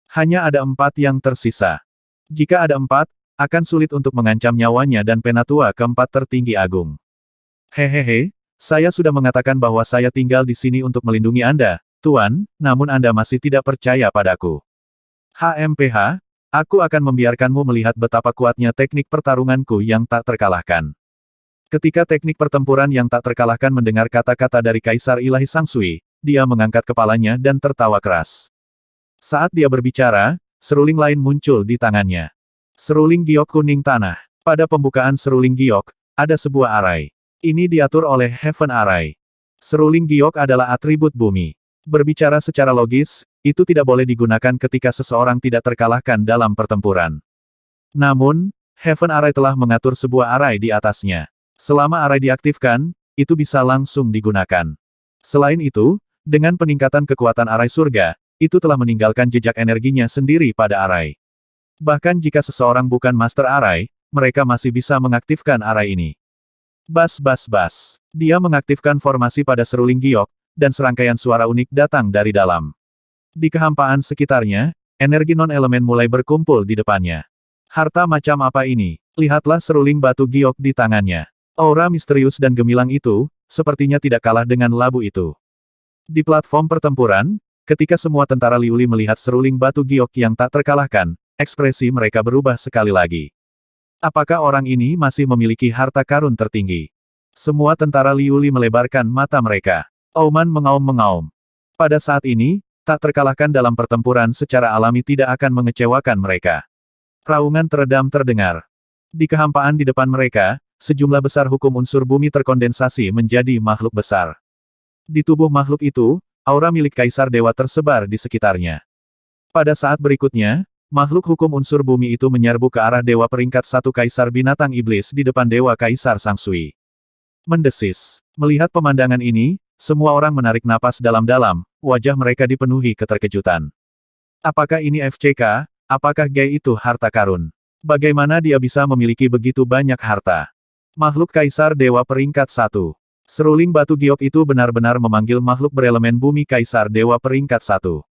Speaker 1: Hanya ada empat yang tersisa. Jika ada empat, akan sulit untuk mengancam nyawanya dan penatua keempat tertinggi agung. Hehehe, saya sudah mengatakan bahwa saya tinggal di sini untuk melindungi Anda, Tuan, namun Anda masih tidak percaya padaku. HMPH, aku akan membiarkanmu melihat betapa kuatnya teknik pertarunganku yang tak terkalahkan. Ketika teknik pertempuran yang tak terkalahkan mendengar kata-kata dari Kaisar Ilahi Sang Sui, dia mengangkat kepalanya dan tertawa keras. Saat dia berbicara, seruling lain muncul di tangannya. Seruling giok kuning tanah. Pada pembukaan seruling giok, ada sebuah arai. Ini diatur oleh Heaven Arai. Seruling giok adalah atribut bumi. Berbicara secara logis, itu tidak boleh digunakan ketika seseorang tidak terkalahkan dalam pertempuran. Namun, Heaven Array telah mengatur sebuah array di atasnya. Selama array diaktifkan, itu bisa langsung digunakan. Selain itu, dengan peningkatan kekuatan array surga, itu telah meninggalkan jejak energinya sendiri pada array. Bahkan jika seseorang bukan master array, mereka masih bisa mengaktifkan array ini. Bas bas bas. Dia mengaktifkan formasi pada seruling giok, dan serangkaian suara unik datang dari dalam. Di kehampaan sekitarnya, energi non-elemen mulai berkumpul di depannya. Harta macam apa ini? Lihatlah seruling batu giok di tangannya. Aura misterius dan gemilang itu, sepertinya tidak kalah dengan labu itu. Di platform pertempuran, ketika semua tentara Liuli melihat seruling batu giok yang tak terkalahkan, ekspresi mereka berubah sekali lagi. Apakah orang ini masih memiliki harta karun tertinggi? Semua tentara Liuli melebarkan mata mereka. Auman mengaum-mengaum. Pada saat ini, tak terkalahkan dalam pertempuran secara alami tidak akan mengecewakan mereka. Raungan teredam terdengar. Di kehampaan di depan mereka, sejumlah besar hukum unsur bumi terkondensasi menjadi makhluk besar. Di tubuh makhluk itu, aura milik kaisar dewa tersebar di sekitarnya. Pada saat berikutnya, makhluk hukum unsur bumi itu menyerbu ke arah dewa peringkat satu kaisar binatang iblis di depan dewa kaisar Sang Sui. Mendesis. Melihat pemandangan ini, semua orang menarik napas dalam-dalam, wajah mereka dipenuhi keterkejutan. Apakah ini FCK? Apakah gay itu harta karun? Bagaimana dia bisa memiliki begitu banyak harta? Makhluk Kaisar Dewa Peringkat 1 Seruling batu giok itu benar-benar memanggil makhluk berelemen bumi kaisar dewa peringkat satu.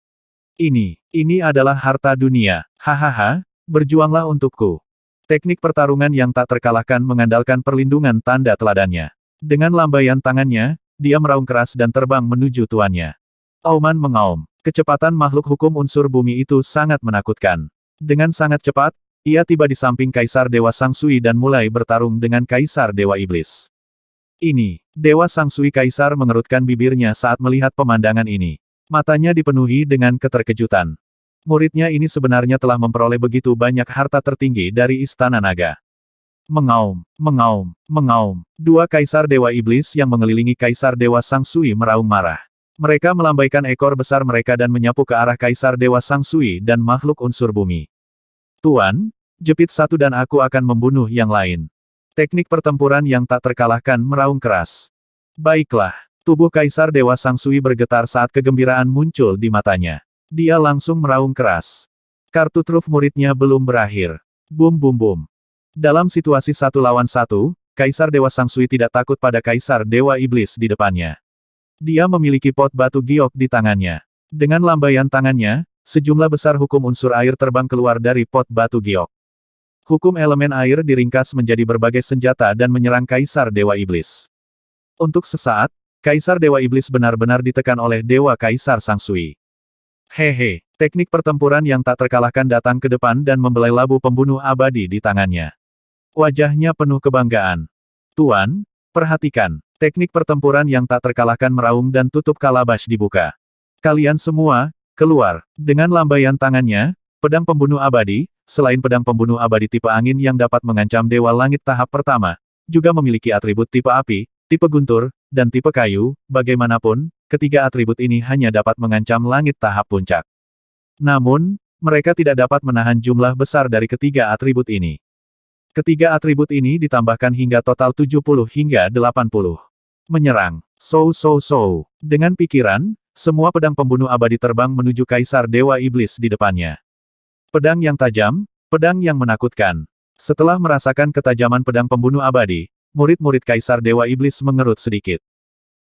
Speaker 1: Ini, ini adalah harta dunia. Hahaha, berjuanglah untukku. Teknik pertarungan yang tak terkalahkan mengandalkan perlindungan tanda teladannya. Dengan lambaian tangannya, dia meraung keras dan terbang menuju tuannya. Auman mengaum. Kecepatan makhluk hukum unsur bumi itu sangat menakutkan. Dengan sangat cepat, ia tiba di samping Kaisar Dewa Sang Sui dan mulai bertarung dengan Kaisar Dewa Iblis. Ini, Dewa Sang Sui Kaisar mengerutkan bibirnya saat melihat pemandangan ini. Matanya dipenuhi dengan keterkejutan. Muridnya ini sebenarnya telah memperoleh begitu banyak harta tertinggi dari Istana Naga. Mengaum, mengaum, mengaum. Dua kaisar dewa iblis yang mengelilingi kaisar dewa Sang Sui meraung marah. Mereka melambaikan ekor besar mereka dan menyapu ke arah kaisar dewa Sang Sui dan makhluk unsur bumi. Tuan, jepit satu dan aku akan membunuh yang lain. Teknik pertempuran yang tak terkalahkan meraung keras. Baiklah, tubuh kaisar dewa Sang Sui bergetar saat kegembiraan muncul di matanya. Dia langsung meraung keras. Kartu truf muridnya belum berakhir. Bum bum bum. Dalam situasi satu lawan satu, Kaisar Dewa Sang Sui tidak takut pada Kaisar Dewa Iblis di depannya. Dia memiliki pot batu giok di tangannya. Dengan lambaian tangannya, sejumlah besar hukum unsur air terbang keluar dari pot batu giok. Hukum elemen air diringkas menjadi berbagai senjata dan menyerang Kaisar Dewa Iblis. Untuk sesaat, Kaisar Dewa Iblis benar-benar ditekan oleh Dewa Kaisar Sang Sangsui. Hehe, teknik pertempuran yang tak terkalahkan datang ke depan dan membelai labu pembunuh abadi di tangannya. Wajahnya penuh kebanggaan. Tuan, perhatikan, teknik pertempuran yang tak terkalahkan meraung dan tutup kalabash dibuka. Kalian semua, keluar. Dengan lambaian tangannya, pedang pembunuh abadi, selain pedang pembunuh abadi tipe angin yang dapat mengancam Dewa Langit tahap pertama, juga memiliki atribut tipe api, tipe guntur, dan tipe kayu, bagaimanapun, ketiga atribut ini hanya dapat mengancam langit tahap puncak. Namun, mereka tidak dapat menahan jumlah besar dari ketiga atribut ini. Ketiga atribut ini ditambahkan hingga total 70 hingga 80. Menyerang. So so so. Dengan pikiran, semua pedang pembunuh abadi terbang menuju Kaisar Dewa Iblis di depannya. Pedang yang tajam, pedang yang menakutkan. Setelah merasakan ketajaman pedang pembunuh abadi, murid-murid Kaisar Dewa Iblis mengerut sedikit.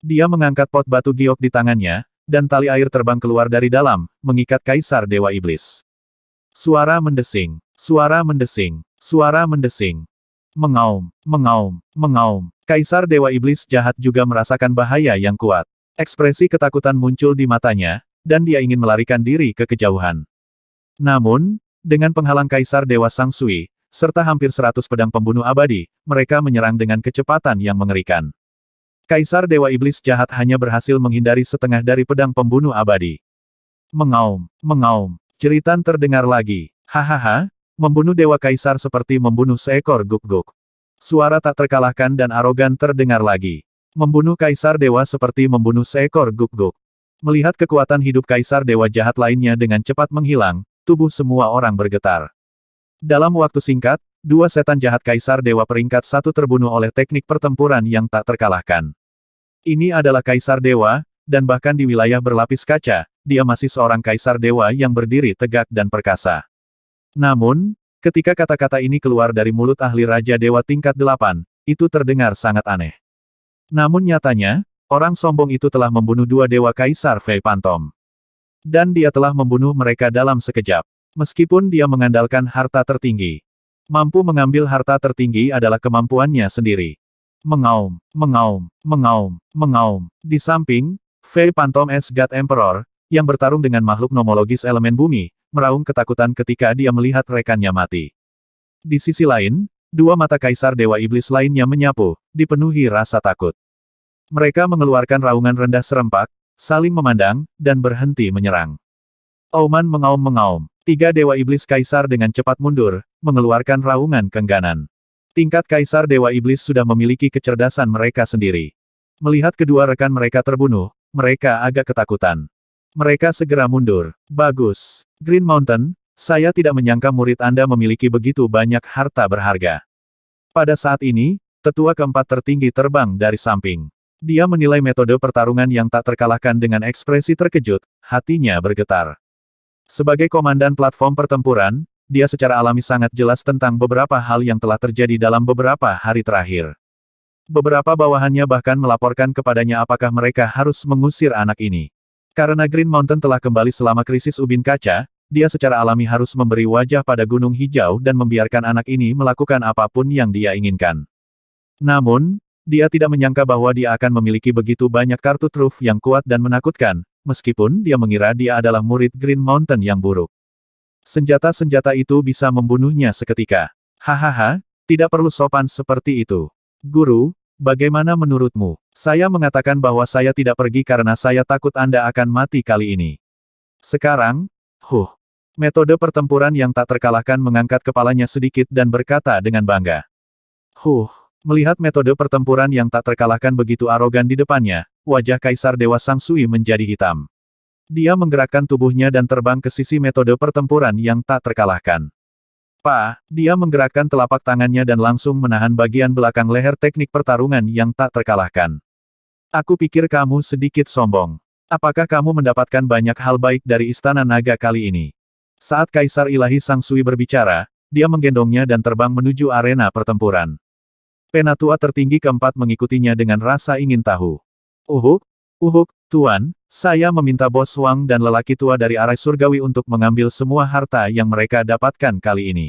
Speaker 1: Dia mengangkat pot batu giok di tangannya, dan tali air terbang keluar dari dalam, mengikat Kaisar Dewa Iblis. Suara mendesing. Suara mendesing. Suara mendesing. Mengaum, mengaum, mengaum. Kaisar Dewa Iblis jahat juga merasakan bahaya yang kuat. Ekspresi ketakutan muncul di matanya, dan dia ingin melarikan diri ke kejauhan. Namun, dengan penghalang Kaisar Dewa Sang Sui, serta hampir seratus pedang pembunuh abadi, mereka menyerang dengan kecepatan yang mengerikan. Kaisar Dewa Iblis jahat hanya berhasil menghindari setengah dari pedang pembunuh abadi. Mengaum, mengaum, ceritan terdengar lagi. Hahaha, Membunuh Dewa Kaisar seperti membunuh seekor guk-guk. Suara tak terkalahkan dan arogan terdengar lagi. Membunuh Kaisar Dewa seperti membunuh seekor guk-guk. Melihat kekuatan hidup Kaisar Dewa jahat lainnya dengan cepat menghilang, tubuh semua orang bergetar. Dalam waktu singkat, dua setan jahat Kaisar Dewa peringkat satu terbunuh oleh teknik pertempuran yang tak terkalahkan. Ini adalah Kaisar Dewa, dan bahkan di wilayah berlapis kaca, dia masih seorang Kaisar Dewa yang berdiri tegak dan perkasa. Namun, ketika kata-kata ini keluar dari mulut ahli Raja Dewa tingkat delapan, itu terdengar sangat aneh. Namun nyatanya, orang sombong itu telah membunuh dua Dewa Kaisar Fei Pantom. Dan dia telah membunuh mereka dalam sekejap. Meskipun dia mengandalkan harta tertinggi. Mampu mengambil harta tertinggi adalah kemampuannya sendiri. Mengaum, mengaum, mengaum, mengaum. Di samping, Fei Pantom S God Emperor, yang bertarung dengan makhluk nomologis elemen bumi, meraung ketakutan ketika dia melihat rekannya mati. Di sisi lain, dua mata kaisar dewa iblis lainnya menyapu, dipenuhi rasa takut. Mereka mengeluarkan raungan rendah serempak, saling memandang, dan berhenti menyerang. Auman mengaum-mengaum, tiga dewa iblis kaisar dengan cepat mundur, mengeluarkan raungan kengganan. Tingkat kaisar dewa iblis sudah memiliki kecerdasan mereka sendiri. Melihat kedua rekan mereka terbunuh, mereka agak ketakutan. Mereka segera mundur. Bagus. Green Mountain, saya tidak menyangka murid Anda memiliki begitu banyak harta berharga. Pada saat ini, tetua keempat tertinggi terbang dari samping. Dia menilai metode pertarungan yang tak terkalahkan dengan ekspresi terkejut, hatinya bergetar. Sebagai komandan platform pertempuran, dia secara alami sangat jelas tentang beberapa hal yang telah terjadi dalam beberapa hari terakhir. Beberapa bawahannya bahkan melaporkan kepadanya apakah mereka harus mengusir anak ini. Karena Green Mountain telah kembali selama krisis ubin kaca, dia secara alami harus memberi wajah pada gunung hijau dan membiarkan anak ini melakukan apapun yang dia inginkan. Namun, dia tidak menyangka bahwa dia akan memiliki begitu banyak kartu truf yang kuat dan menakutkan, meskipun dia mengira dia adalah murid Green Mountain yang buruk. Senjata-senjata itu bisa membunuhnya seketika. Hahaha, tidak perlu sopan seperti itu. Guru, Bagaimana menurutmu? Saya mengatakan bahwa saya tidak pergi karena saya takut Anda akan mati kali ini. Sekarang, huh. Metode pertempuran yang tak terkalahkan mengangkat kepalanya sedikit dan berkata dengan bangga. Huh. Melihat metode pertempuran yang tak terkalahkan begitu arogan di depannya, wajah Kaisar Dewa Sang Sui menjadi hitam. Dia menggerakkan tubuhnya dan terbang ke sisi metode pertempuran yang tak terkalahkan. Pa, dia menggerakkan telapak tangannya dan langsung menahan bagian belakang leher teknik pertarungan yang tak terkalahkan. Aku pikir kamu sedikit sombong. Apakah kamu mendapatkan banyak hal baik dari Istana Naga kali ini? Saat Kaisar Ilahi Sang Sui berbicara, dia menggendongnya dan terbang menuju arena pertempuran. Penatua tertinggi keempat mengikutinya dengan rasa ingin tahu. Uhuk, uhuk, Tuan, saya meminta bos Wang dan lelaki tua dari arah surgawi untuk mengambil semua harta yang mereka dapatkan kali ini.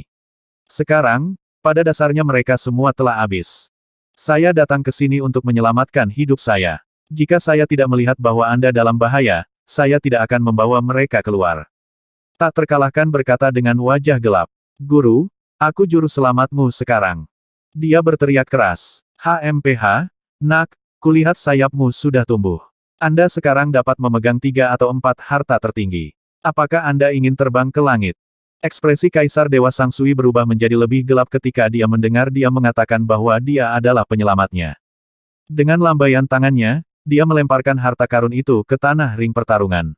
Speaker 1: Sekarang, pada dasarnya mereka semua telah habis. Saya datang ke sini untuk menyelamatkan hidup saya. Jika saya tidak melihat bahwa Anda dalam bahaya, saya tidak akan membawa mereka keluar. Tak terkalahkan berkata dengan wajah gelap. Guru, aku juru selamatmu sekarang. Dia berteriak keras. HMPH, nak, kulihat sayapmu sudah tumbuh. Anda sekarang dapat memegang tiga atau empat harta tertinggi. Apakah Anda ingin terbang ke langit? Ekspresi Kaisar Dewa Sang Sui berubah menjadi lebih gelap ketika dia mendengar dia mengatakan bahwa dia adalah penyelamatnya. Dengan lambaian tangannya, dia melemparkan harta karun itu ke tanah ring pertarungan.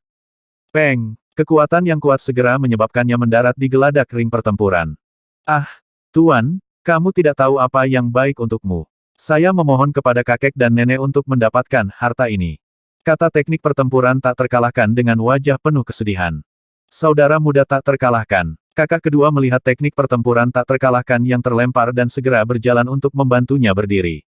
Speaker 1: Peng! Kekuatan yang kuat segera menyebabkannya mendarat di geladak ring pertempuran. Ah, Tuan, kamu tidak tahu apa yang baik untukmu. Saya memohon kepada kakek dan nenek untuk mendapatkan harta ini. Kata teknik pertempuran tak terkalahkan dengan wajah penuh kesedihan. Saudara muda tak terkalahkan. Kakak kedua melihat teknik pertempuran tak terkalahkan yang terlempar dan segera berjalan untuk membantunya berdiri.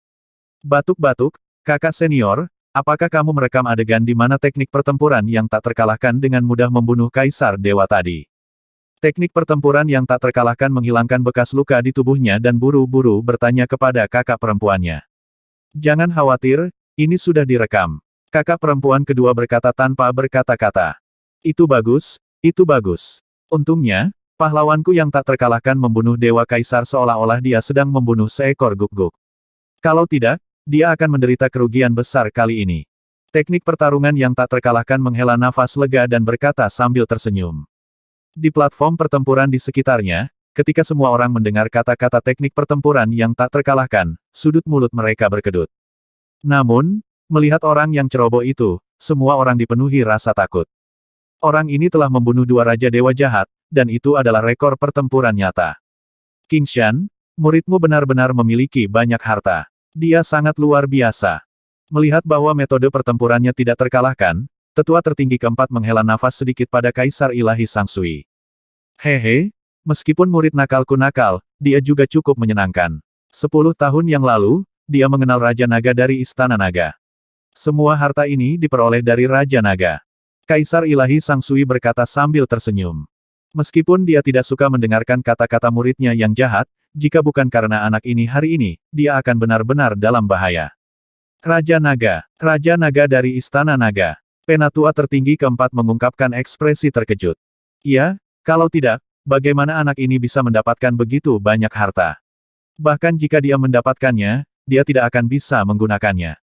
Speaker 1: Batuk-batuk, kakak senior, apakah kamu merekam adegan di mana teknik pertempuran yang tak terkalahkan dengan mudah membunuh Kaisar Dewa tadi? Teknik pertempuran yang tak terkalahkan menghilangkan bekas luka di tubuhnya dan buru-buru bertanya kepada kakak perempuannya. Jangan khawatir, ini sudah direkam. Kakak perempuan kedua berkata tanpa berkata-kata. Itu bagus, itu bagus. Untungnya, pahlawanku yang tak terkalahkan membunuh Dewa Kaisar seolah-olah dia sedang membunuh seekor guk guk. Kalau tidak, dia akan menderita kerugian besar kali ini. Teknik pertarungan yang tak terkalahkan menghela nafas lega dan berkata sambil tersenyum. Di platform pertempuran di sekitarnya, ketika semua orang mendengar kata-kata teknik pertempuran yang tak terkalahkan, sudut mulut mereka berkedut. Namun, Melihat orang yang ceroboh itu, semua orang dipenuhi rasa takut. Orang ini telah membunuh dua Raja Dewa Jahat, dan itu adalah rekor pertempuran nyata. King Shan, muridmu benar-benar memiliki banyak harta. Dia sangat luar biasa. Melihat bahwa metode pertempurannya tidak terkalahkan, tetua tertinggi keempat menghela nafas sedikit pada Kaisar Ilahi Sang Sui. Hehe, meskipun murid nakalku nakal, dia juga cukup menyenangkan. Sepuluh tahun yang lalu, dia mengenal Raja Naga dari Istana Naga. Semua harta ini diperoleh dari Raja Naga. Kaisar Ilahi Sang Sui berkata sambil tersenyum. Meskipun dia tidak suka mendengarkan kata-kata muridnya yang jahat, jika bukan karena anak ini hari ini, dia akan benar-benar dalam bahaya. Raja Naga, Raja Naga dari Istana Naga. Penatua tertinggi keempat mengungkapkan ekspresi terkejut. Iya, kalau tidak, bagaimana anak ini bisa mendapatkan begitu banyak harta? Bahkan jika dia mendapatkannya, dia tidak akan bisa menggunakannya.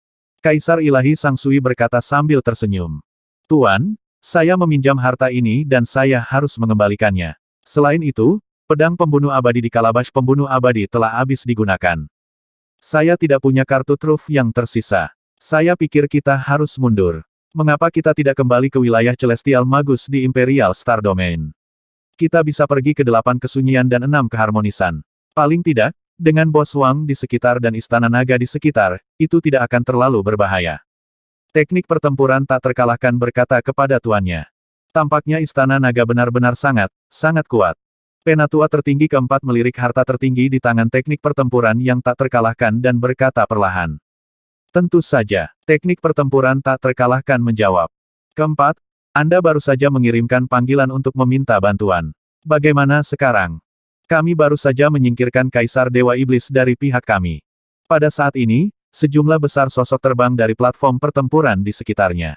Speaker 1: Kaisar Ilahi Sang Sui berkata sambil tersenyum. Tuan, saya meminjam harta ini dan saya harus mengembalikannya. Selain itu, pedang pembunuh abadi di Kalabash pembunuh abadi telah habis digunakan. Saya tidak punya kartu truf yang tersisa. Saya pikir kita harus mundur. Mengapa kita tidak kembali ke wilayah Celestial Magus di Imperial Star Domain? Kita bisa pergi ke delapan kesunyian dan enam keharmonisan. Paling tidak, dengan bos Wang di sekitar dan istana naga di sekitar, itu tidak akan terlalu berbahaya. Teknik pertempuran tak terkalahkan berkata kepada tuannya. Tampaknya istana naga benar-benar sangat, sangat kuat. Penatua tertinggi keempat melirik harta tertinggi di tangan teknik pertempuran yang tak terkalahkan dan berkata perlahan. Tentu saja, teknik pertempuran tak terkalahkan menjawab. Keempat, Anda baru saja mengirimkan panggilan untuk meminta bantuan. Bagaimana sekarang? Kami baru saja menyingkirkan Kaisar Dewa Iblis dari pihak kami. Pada saat ini, sejumlah besar sosok terbang dari platform pertempuran di sekitarnya.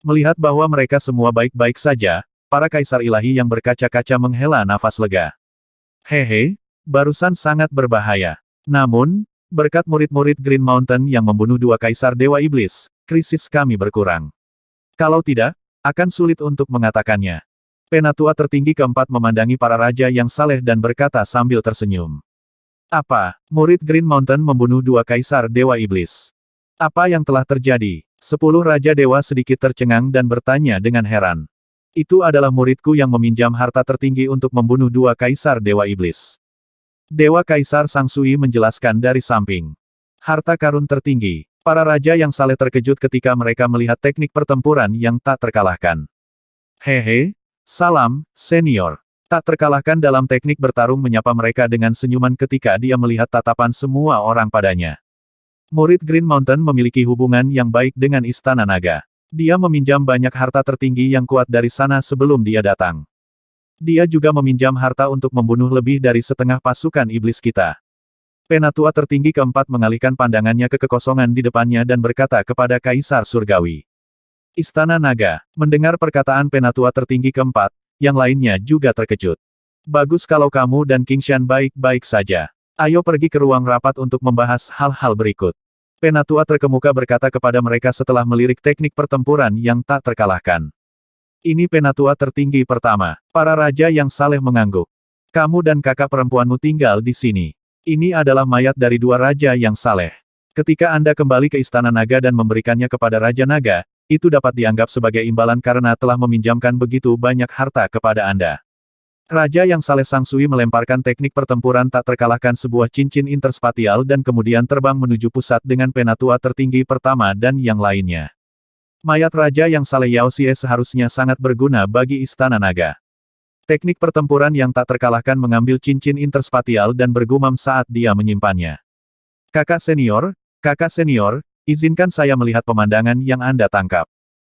Speaker 1: Melihat bahwa mereka semua baik-baik saja, para Kaisar Ilahi yang berkaca-kaca menghela nafas lega. Hehe, barusan sangat berbahaya. Namun, berkat murid-murid Green Mountain yang membunuh dua Kaisar Dewa Iblis, krisis kami berkurang. Kalau tidak, akan sulit untuk mengatakannya. Penatua tertinggi keempat memandangi para raja yang saleh dan berkata sambil tersenyum. Apa, murid Green Mountain membunuh dua kaisar Dewa Iblis? Apa yang telah terjadi? Sepuluh Raja Dewa sedikit tercengang dan bertanya dengan heran. Itu adalah muridku yang meminjam harta tertinggi untuk membunuh dua kaisar Dewa Iblis. Dewa Kaisar Sang Sui menjelaskan dari samping. Harta karun tertinggi. Para raja yang saleh terkejut ketika mereka melihat teknik pertempuran yang tak terkalahkan. Hehe, Salam, senior. Tak terkalahkan dalam teknik bertarung menyapa mereka dengan senyuman ketika dia melihat tatapan semua orang padanya. Murid Green Mountain memiliki hubungan yang baik dengan Istana Naga. Dia meminjam banyak harta tertinggi yang kuat dari sana sebelum dia datang. Dia juga meminjam harta untuk membunuh lebih dari setengah pasukan iblis kita. Penatua tertinggi keempat mengalihkan pandangannya ke kekosongan di depannya dan berkata kepada Kaisar Surgawi. Istana Naga, mendengar perkataan penatua tertinggi keempat, yang lainnya juga terkejut. Bagus kalau kamu dan Kingshan baik-baik saja. Ayo pergi ke ruang rapat untuk membahas hal-hal berikut. Penatua terkemuka berkata kepada mereka setelah melirik teknik pertempuran yang tak terkalahkan. Ini penatua tertinggi pertama, para raja yang saleh mengangguk. Kamu dan kakak perempuanmu tinggal di sini. Ini adalah mayat dari dua raja yang saleh. Ketika Anda kembali ke Istana Naga dan memberikannya kepada Raja Naga, itu dapat dianggap sebagai imbalan karena telah meminjamkan begitu banyak harta kepada Anda. Raja yang Saleh Sang Sui melemparkan teknik pertempuran tak terkalahkan sebuah cincin interspatial dan kemudian terbang menuju pusat dengan penatua tertinggi pertama dan yang lainnya. Mayat Raja yang Saleh Yao Xie seharusnya sangat berguna bagi Istana Naga. Teknik pertempuran yang tak terkalahkan mengambil cincin interspatial dan bergumam saat dia menyimpannya. Kakak senior, kakak senior, Izinkan saya melihat pemandangan yang Anda tangkap.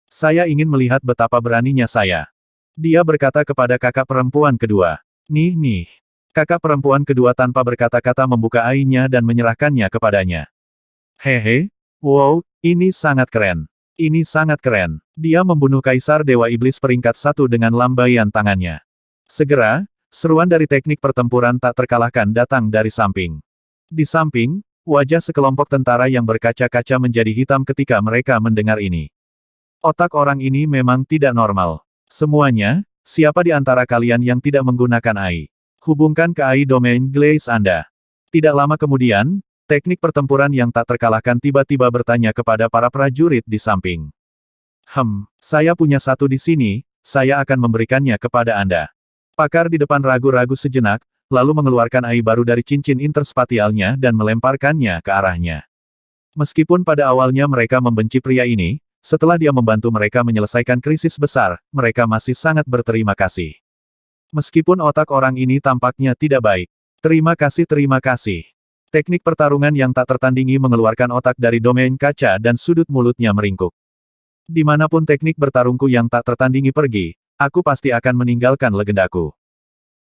Speaker 1: Saya ingin melihat betapa beraninya saya. Dia berkata kepada kakak perempuan kedua. Nih nih. Kakak perempuan kedua tanpa berkata-kata membuka ainya dan menyerahkannya kepadanya. Hehe, wow, ini sangat keren. Ini sangat keren. Dia membunuh Kaisar Dewa Iblis peringkat satu dengan lambaian tangannya. Segera, seruan dari teknik pertempuran tak terkalahkan datang dari samping. Di samping, Wajah sekelompok tentara yang berkaca-kaca menjadi hitam ketika mereka mendengar ini. Otak orang ini memang tidak normal. Semuanya, siapa di antara kalian yang tidak menggunakan AI? Hubungkan ke AI domain Glaze Anda. Tidak lama kemudian, teknik pertempuran yang tak terkalahkan tiba-tiba bertanya kepada para prajurit di samping. Hem, saya punya satu di sini, saya akan memberikannya kepada Anda. Pakar di depan ragu-ragu sejenak, lalu mengeluarkan air baru dari cincin interspatialnya dan melemparkannya ke arahnya. Meskipun pada awalnya mereka membenci pria ini, setelah dia membantu mereka menyelesaikan krisis besar, mereka masih sangat berterima kasih. Meskipun otak orang ini tampaknya tidak baik. Terima kasih terima kasih. Teknik pertarungan yang tak tertandingi mengeluarkan otak dari domain kaca dan sudut mulutnya meringkuk. Dimanapun teknik bertarungku yang tak tertandingi pergi, aku pasti akan meninggalkan legendaku.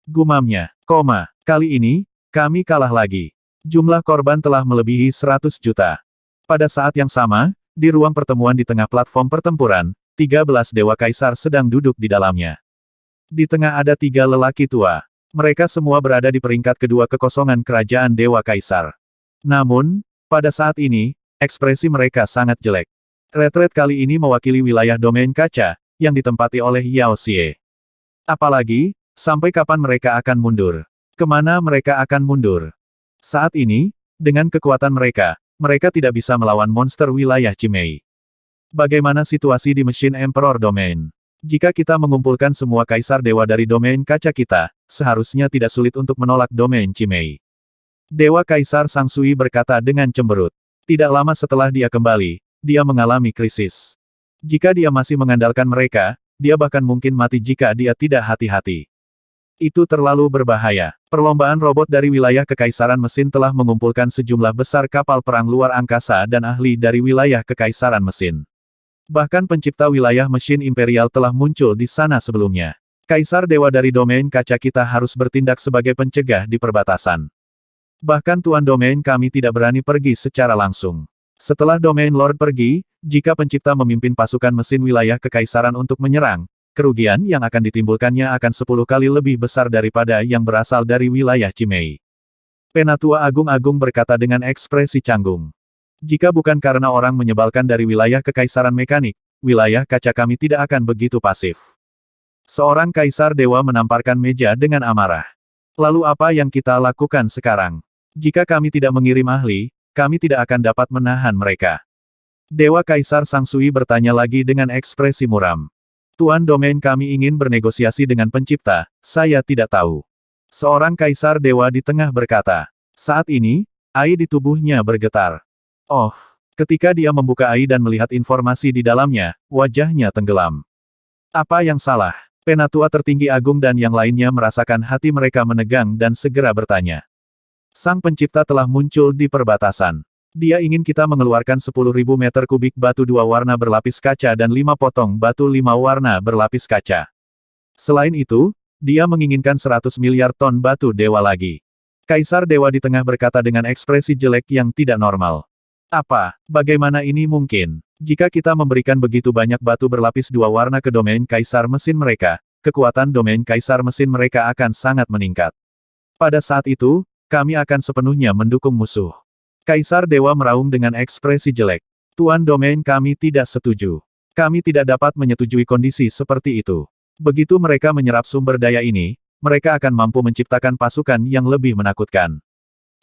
Speaker 1: Gumamnya, koma, kali ini, kami kalah lagi. Jumlah korban telah melebihi 100 juta. Pada saat yang sama, di ruang pertemuan di tengah platform pertempuran, 13 Dewa Kaisar sedang duduk di dalamnya. Di tengah ada tiga lelaki tua. Mereka semua berada di peringkat kedua kekosongan kerajaan Dewa Kaisar. Namun, pada saat ini, ekspresi mereka sangat jelek. Retret kali ini mewakili wilayah domain kaca, yang ditempati oleh Yao Xie. Apalagi, Sampai kapan mereka akan mundur? Kemana mereka akan mundur? Saat ini, dengan kekuatan mereka, mereka tidak bisa melawan monster wilayah Cimei. Bagaimana situasi di mesin Emperor Domain? Jika kita mengumpulkan semua kaisar dewa dari domain kaca kita, seharusnya tidak sulit untuk menolak domain Cimei. Dewa Kaisar Sang Sui berkata dengan cemberut. Tidak lama setelah dia kembali, dia mengalami krisis. Jika dia masih mengandalkan mereka, dia bahkan mungkin mati jika dia tidak hati-hati. Itu terlalu berbahaya. Perlombaan robot dari wilayah Kekaisaran Mesin telah mengumpulkan sejumlah besar kapal perang luar angkasa dan ahli dari wilayah Kekaisaran Mesin. Bahkan pencipta wilayah mesin imperial telah muncul di sana sebelumnya. Kaisar Dewa dari domain kaca kita harus bertindak sebagai pencegah di perbatasan. Bahkan tuan domain kami tidak berani pergi secara langsung. Setelah domain Lord pergi, jika pencipta memimpin pasukan mesin wilayah kekaisaran untuk menyerang, Kerugian yang akan ditimbulkannya akan sepuluh kali lebih besar daripada yang berasal dari wilayah Cimei. Penatua Agung-Agung berkata dengan ekspresi canggung. Jika bukan karena orang menyebalkan dari wilayah Kekaisaran Mekanik, wilayah kaca kami tidak akan begitu pasif. Seorang kaisar dewa menamparkan meja dengan amarah. Lalu apa yang kita lakukan sekarang? Jika kami tidak mengirim ahli, kami tidak akan dapat menahan mereka. Dewa Kaisar Sangsui bertanya lagi dengan ekspresi muram. Tuan domain kami ingin bernegosiasi dengan pencipta, saya tidak tahu. Seorang kaisar dewa di tengah berkata. Saat ini, AI di tubuhnya bergetar. Oh, ketika dia membuka AI dan melihat informasi di dalamnya, wajahnya tenggelam. Apa yang salah? Penatua tertinggi agung dan yang lainnya merasakan hati mereka menegang dan segera bertanya. Sang pencipta telah muncul di perbatasan. Dia ingin kita mengeluarkan 10.000 meter kubik batu dua warna berlapis kaca dan lima potong batu lima warna berlapis kaca. Selain itu, dia menginginkan 100 miliar ton batu dewa lagi. Kaisar Dewa di tengah berkata dengan ekspresi jelek yang tidak normal. Apa, bagaimana ini mungkin? Jika kita memberikan begitu banyak batu berlapis dua warna ke domain kaisar mesin mereka, kekuatan domain kaisar mesin mereka akan sangat meningkat. Pada saat itu, kami akan sepenuhnya mendukung musuh. Kaisar Dewa meraung dengan ekspresi jelek. Tuan domain kami tidak setuju. Kami tidak dapat menyetujui kondisi seperti itu. Begitu mereka menyerap sumber daya ini, mereka akan mampu menciptakan pasukan yang lebih menakutkan.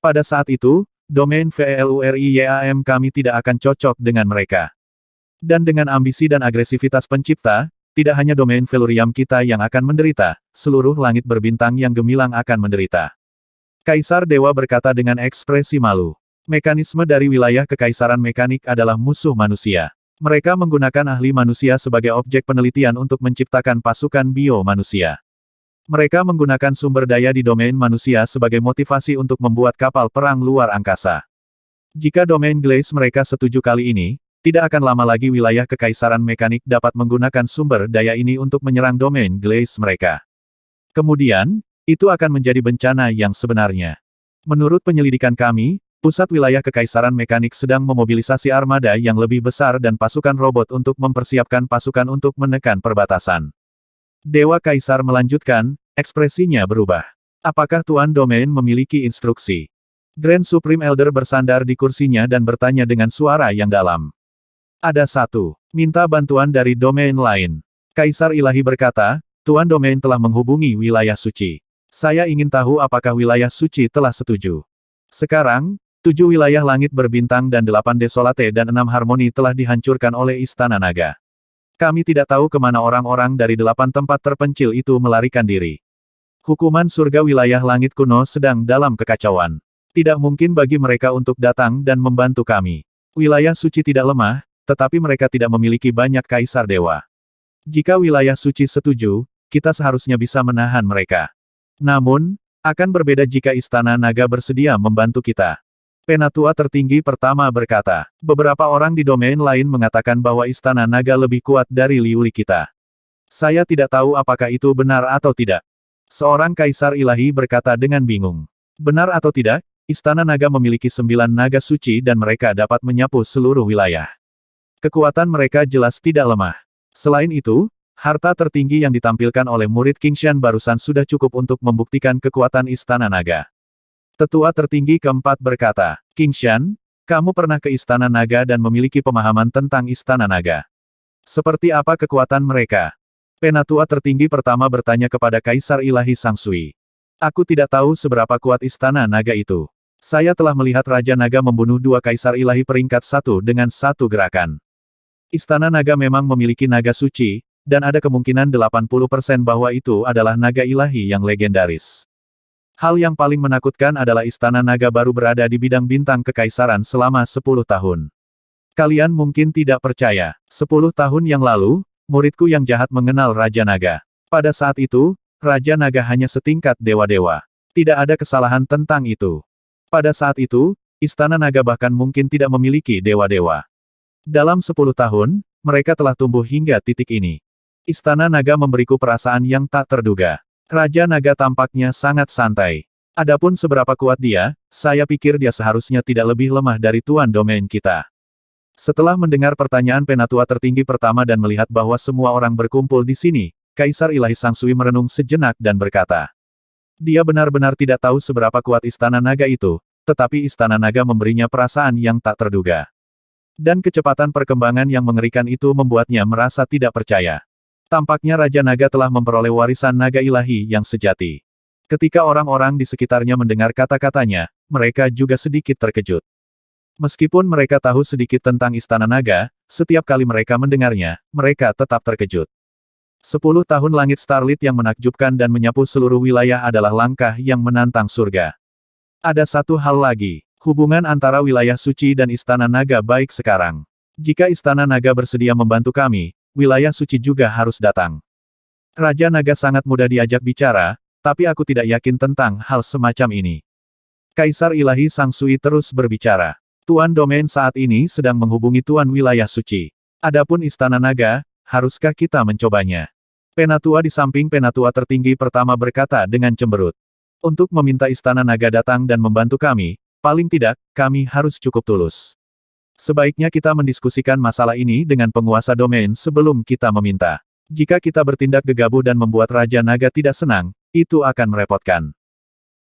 Speaker 1: Pada saat itu, domain VLURIYAM e kami tidak akan cocok dengan mereka. Dan dengan ambisi dan agresivitas pencipta, tidak hanya domain Veluriam kita yang akan menderita, seluruh langit berbintang yang gemilang akan menderita. Kaisar Dewa berkata dengan ekspresi malu. Mekanisme dari wilayah kekaisaran mekanik adalah musuh manusia. Mereka menggunakan ahli manusia sebagai objek penelitian untuk menciptakan pasukan bio manusia. Mereka menggunakan sumber daya di domain manusia sebagai motivasi untuk membuat kapal perang luar angkasa. Jika domain Glaze mereka setuju kali ini, tidak akan lama lagi wilayah kekaisaran mekanik dapat menggunakan sumber daya ini untuk menyerang domain glaze mereka. Kemudian, itu akan menjadi bencana yang sebenarnya. Menurut penyelidikan kami, Pusat wilayah Kekaisaran Mekanik sedang memobilisasi armada yang lebih besar dan pasukan robot untuk mempersiapkan pasukan untuk menekan perbatasan. Dewa Kaisar melanjutkan, ekspresinya berubah. Apakah Tuan Domain memiliki instruksi? Grand Supreme Elder bersandar di kursinya dan bertanya dengan suara yang dalam. Ada satu. Minta bantuan dari domain lain. Kaisar Ilahi berkata, Tuan Domain telah menghubungi wilayah suci. Saya ingin tahu apakah wilayah suci telah setuju. Sekarang, Tujuh wilayah langit berbintang dan delapan desolate dan enam harmoni telah dihancurkan oleh Istana Naga. Kami tidak tahu kemana orang-orang dari delapan tempat terpencil itu melarikan diri. Hukuman surga wilayah langit kuno sedang dalam kekacauan. Tidak mungkin bagi mereka untuk datang dan membantu kami. Wilayah suci tidak lemah, tetapi mereka tidak memiliki banyak kaisar dewa. Jika wilayah suci setuju, kita seharusnya bisa menahan mereka. Namun, akan berbeda jika istana naga bersedia membantu kita. Penatua tertinggi pertama berkata, beberapa orang di domain lain mengatakan bahwa istana naga lebih kuat dari Liuli kita. Saya tidak tahu apakah itu benar atau tidak. Seorang kaisar ilahi berkata dengan bingung. Benar atau tidak, istana naga memiliki sembilan naga suci dan mereka dapat menyapu seluruh wilayah. Kekuatan mereka jelas tidak lemah. Selain itu, harta tertinggi yang ditampilkan oleh murid Kingshan barusan sudah cukup untuk membuktikan kekuatan istana naga. Tetua tertinggi keempat berkata, King Shan, kamu pernah ke Istana Naga dan memiliki pemahaman tentang Istana Naga. Seperti apa kekuatan mereka? Penatua tertinggi pertama bertanya kepada Kaisar Ilahi Sang Sui. Aku tidak tahu seberapa kuat Istana Naga itu. Saya telah melihat Raja Naga membunuh dua Kaisar Ilahi peringkat satu dengan satu gerakan. Istana Naga memang memiliki naga suci, dan ada kemungkinan 80% bahwa itu adalah naga ilahi yang legendaris. Hal yang paling menakutkan adalah istana naga baru berada di bidang bintang kekaisaran selama 10 tahun. Kalian mungkin tidak percaya. 10 tahun yang lalu, muridku yang jahat mengenal Raja Naga. Pada saat itu, Raja Naga hanya setingkat dewa-dewa. Tidak ada kesalahan tentang itu. Pada saat itu, istana naga bahkan mungkin tidak memiliki dewa-dewa. Dalam 10 tahun, mereka telah tumbuh hingga titik ini. Istana naga memberiku perasaan yang tak terduga. Raja Naga tampaknya sangat santai. Adapun seberapa kuat dia, saya pikir dia seharusnya tidak lebih lemah dari tuan domain kita. Setelah mendengar pertanyaan penatua tertinggi pertama dan melihat bahwa semua orang berkumpul di sini, Kaisar Ilahi Sangsui merenung sejenak dan berkata, Dia benar-benar tidak tahu seberapa kuat Istana Naga itu, tetapi Istana Naga memberinya perasaan yang tak terduga. Dan kecepatan perkembangan yang mengerikan itu membuatnya merasa tidak percaya. Tampaknya Raja Naga telah memperoleh warisan naga ilahi yang sejati. Ketika orang-orang di sekitarnya mendengar kata-katanya, mereka juga sedikit terkejut. Meskipun mereka tahu sedikit tentang Istana Naga, setiap kali mereka mendengarnya, mereka tetap terkejut. Sepuluh tahun langit Starlit yang menakjubkan dan menyapu seluruh wilayah adalah langkah yang menantang surga. Ada satu hal lagi, hubungan antara wilayah suci dan Istana Naga baik sekarang. Jika Istana Naga bersedia membantu kami, wilayah suci juga harus datang. Raja Naga sangat mudah diajak bicara, tapi aku tidak yakin tentang hal semacam ini. Kaisar Ilahi Sang Sui terus berbicara. Tuan Domain saat ini sedang menghubungi Tuan Wilayah Suci. Adapun Istana Naga, haruskah kita mencobanya? Penatua di samping penatua tertinggi pertama berkata dengan cemberut. Untuk meminta Istana Naga datang dan membantu kami, paling tidak, kami harus cukup tulus. Sebaiknya kita mendiskusikan masalah ini dengan penguasa domain sebelum kita meminta. Jika kita bertindak gegabah dan membuat Raja Naga tidak senang, itu akan merepotkan.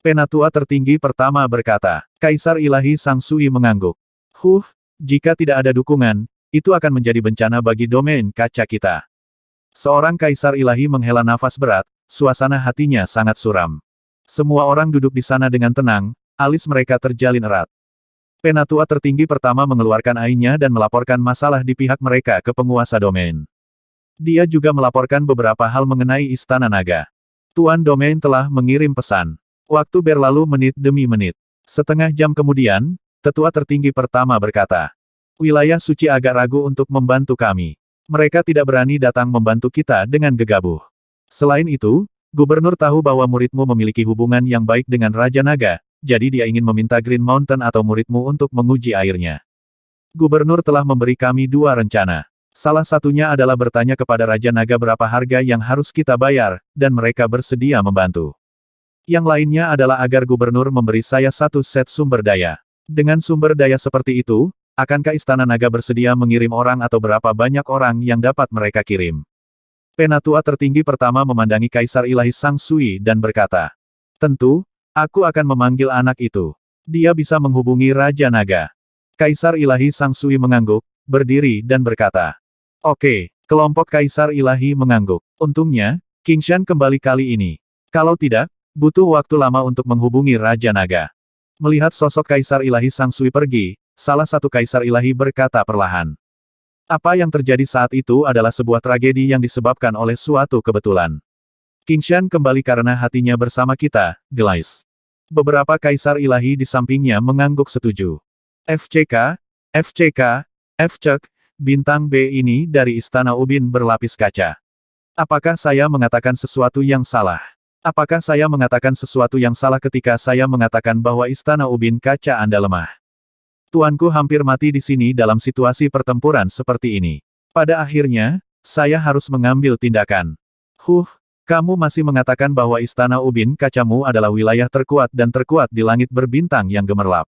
Speaker 1: Penatua tertinggi pertama berkata, Kaisar Ilahi Sang Sui mengangguk. Huh, jika tidak ada dukungan, itu akan menjadi bencana bagi domain kaca kita. Seorang Kaisar Ilahi menghela nafas berat, suasana hatinya sangat suram. Semua orang duduk di sana dengan tenang, alis mereka terjalin erat. Penatua tertinggi pertama mengeluarkan ainya dan melaporkan masalah di pihak mereka ke penguasa domain. Dia juga melaporkan beberapa hal mengenai Istana Naga. Tuan Domain telah mengirim pesan. Waktu berlalu menit demi menit. Setengah jam kemudian, tetua tertinggi pertama berkata, Wilayah suci agak ragu untuk membantu kami. Mereka tidak berani datang membantu kita dengan gegabah. Selain itu, Gubernur tahu bahwa muridmu memiliki hubungan yang baik dengan Raja Naga, jadi dia ingin meminta Green Mountain atau muridmu untuk menguji airnya. Gubernur telah memberi kami dua rencana. Salah satunya adalah bertanya kepada Raja Naga berapa harga yang harus kita bayar, dan mereka bersedia membantu. Yang lainnya adalah agar gubernur memberi saya satu set sumber daya. Dengan sumber daya seperti itu, akankah Istana Naga bersedia mengirim orang atau berapa banyak orang yang dapat mereka kirim? Penatua tertinggi pertama memandangi Kaisar Ilahi Sang Sui dan berkata, Tentu, Aku akan memanggil anak itu. Dia bisa menghubungi Raja Naga. Kaisar Ilahi Sang Sui mengangguk, berdiri dan berkata. Oke, kelompok Kaisar Ilahi mengangguk. Untungnya, King Shan kembali kali ini. Kalau tidak, butuh waktu lama untuk menghubungi Raja Naga. Melihat sosok Kaisar Ilahi Sang Sui pergi, salah satu Kaisar Ilahi berkata perlahan. Apa yang terjadi saat itu adalah sebuah tragedi yang disebabkan oleh suatu kebetulan. Kingshan kembali karena hatinya bersama kita, Gelais. Beberapa kaisar ilahi di sampingnya mengangguk setuju. FCK, FCK, FCK, bintang B ini dari Istana Ubin berlapis kaca. Apakah saya mengatakan sesuatu yang salah? Apakah saya mengatakan sesuatu yang salah ketika saya mengatakan bahwa Istana Ubin kaca Anda lemah? Tuanku hampir mati di sini dalam situasi pertempuran seperti ini. Pada akhirnya, saya harus mengambil tindakan. Huh, kamu masih mengatakan bahwa Istana Ubin Kacamu adalah wilayah terkuat dan terkuat di langit berbintang yang gemerlap.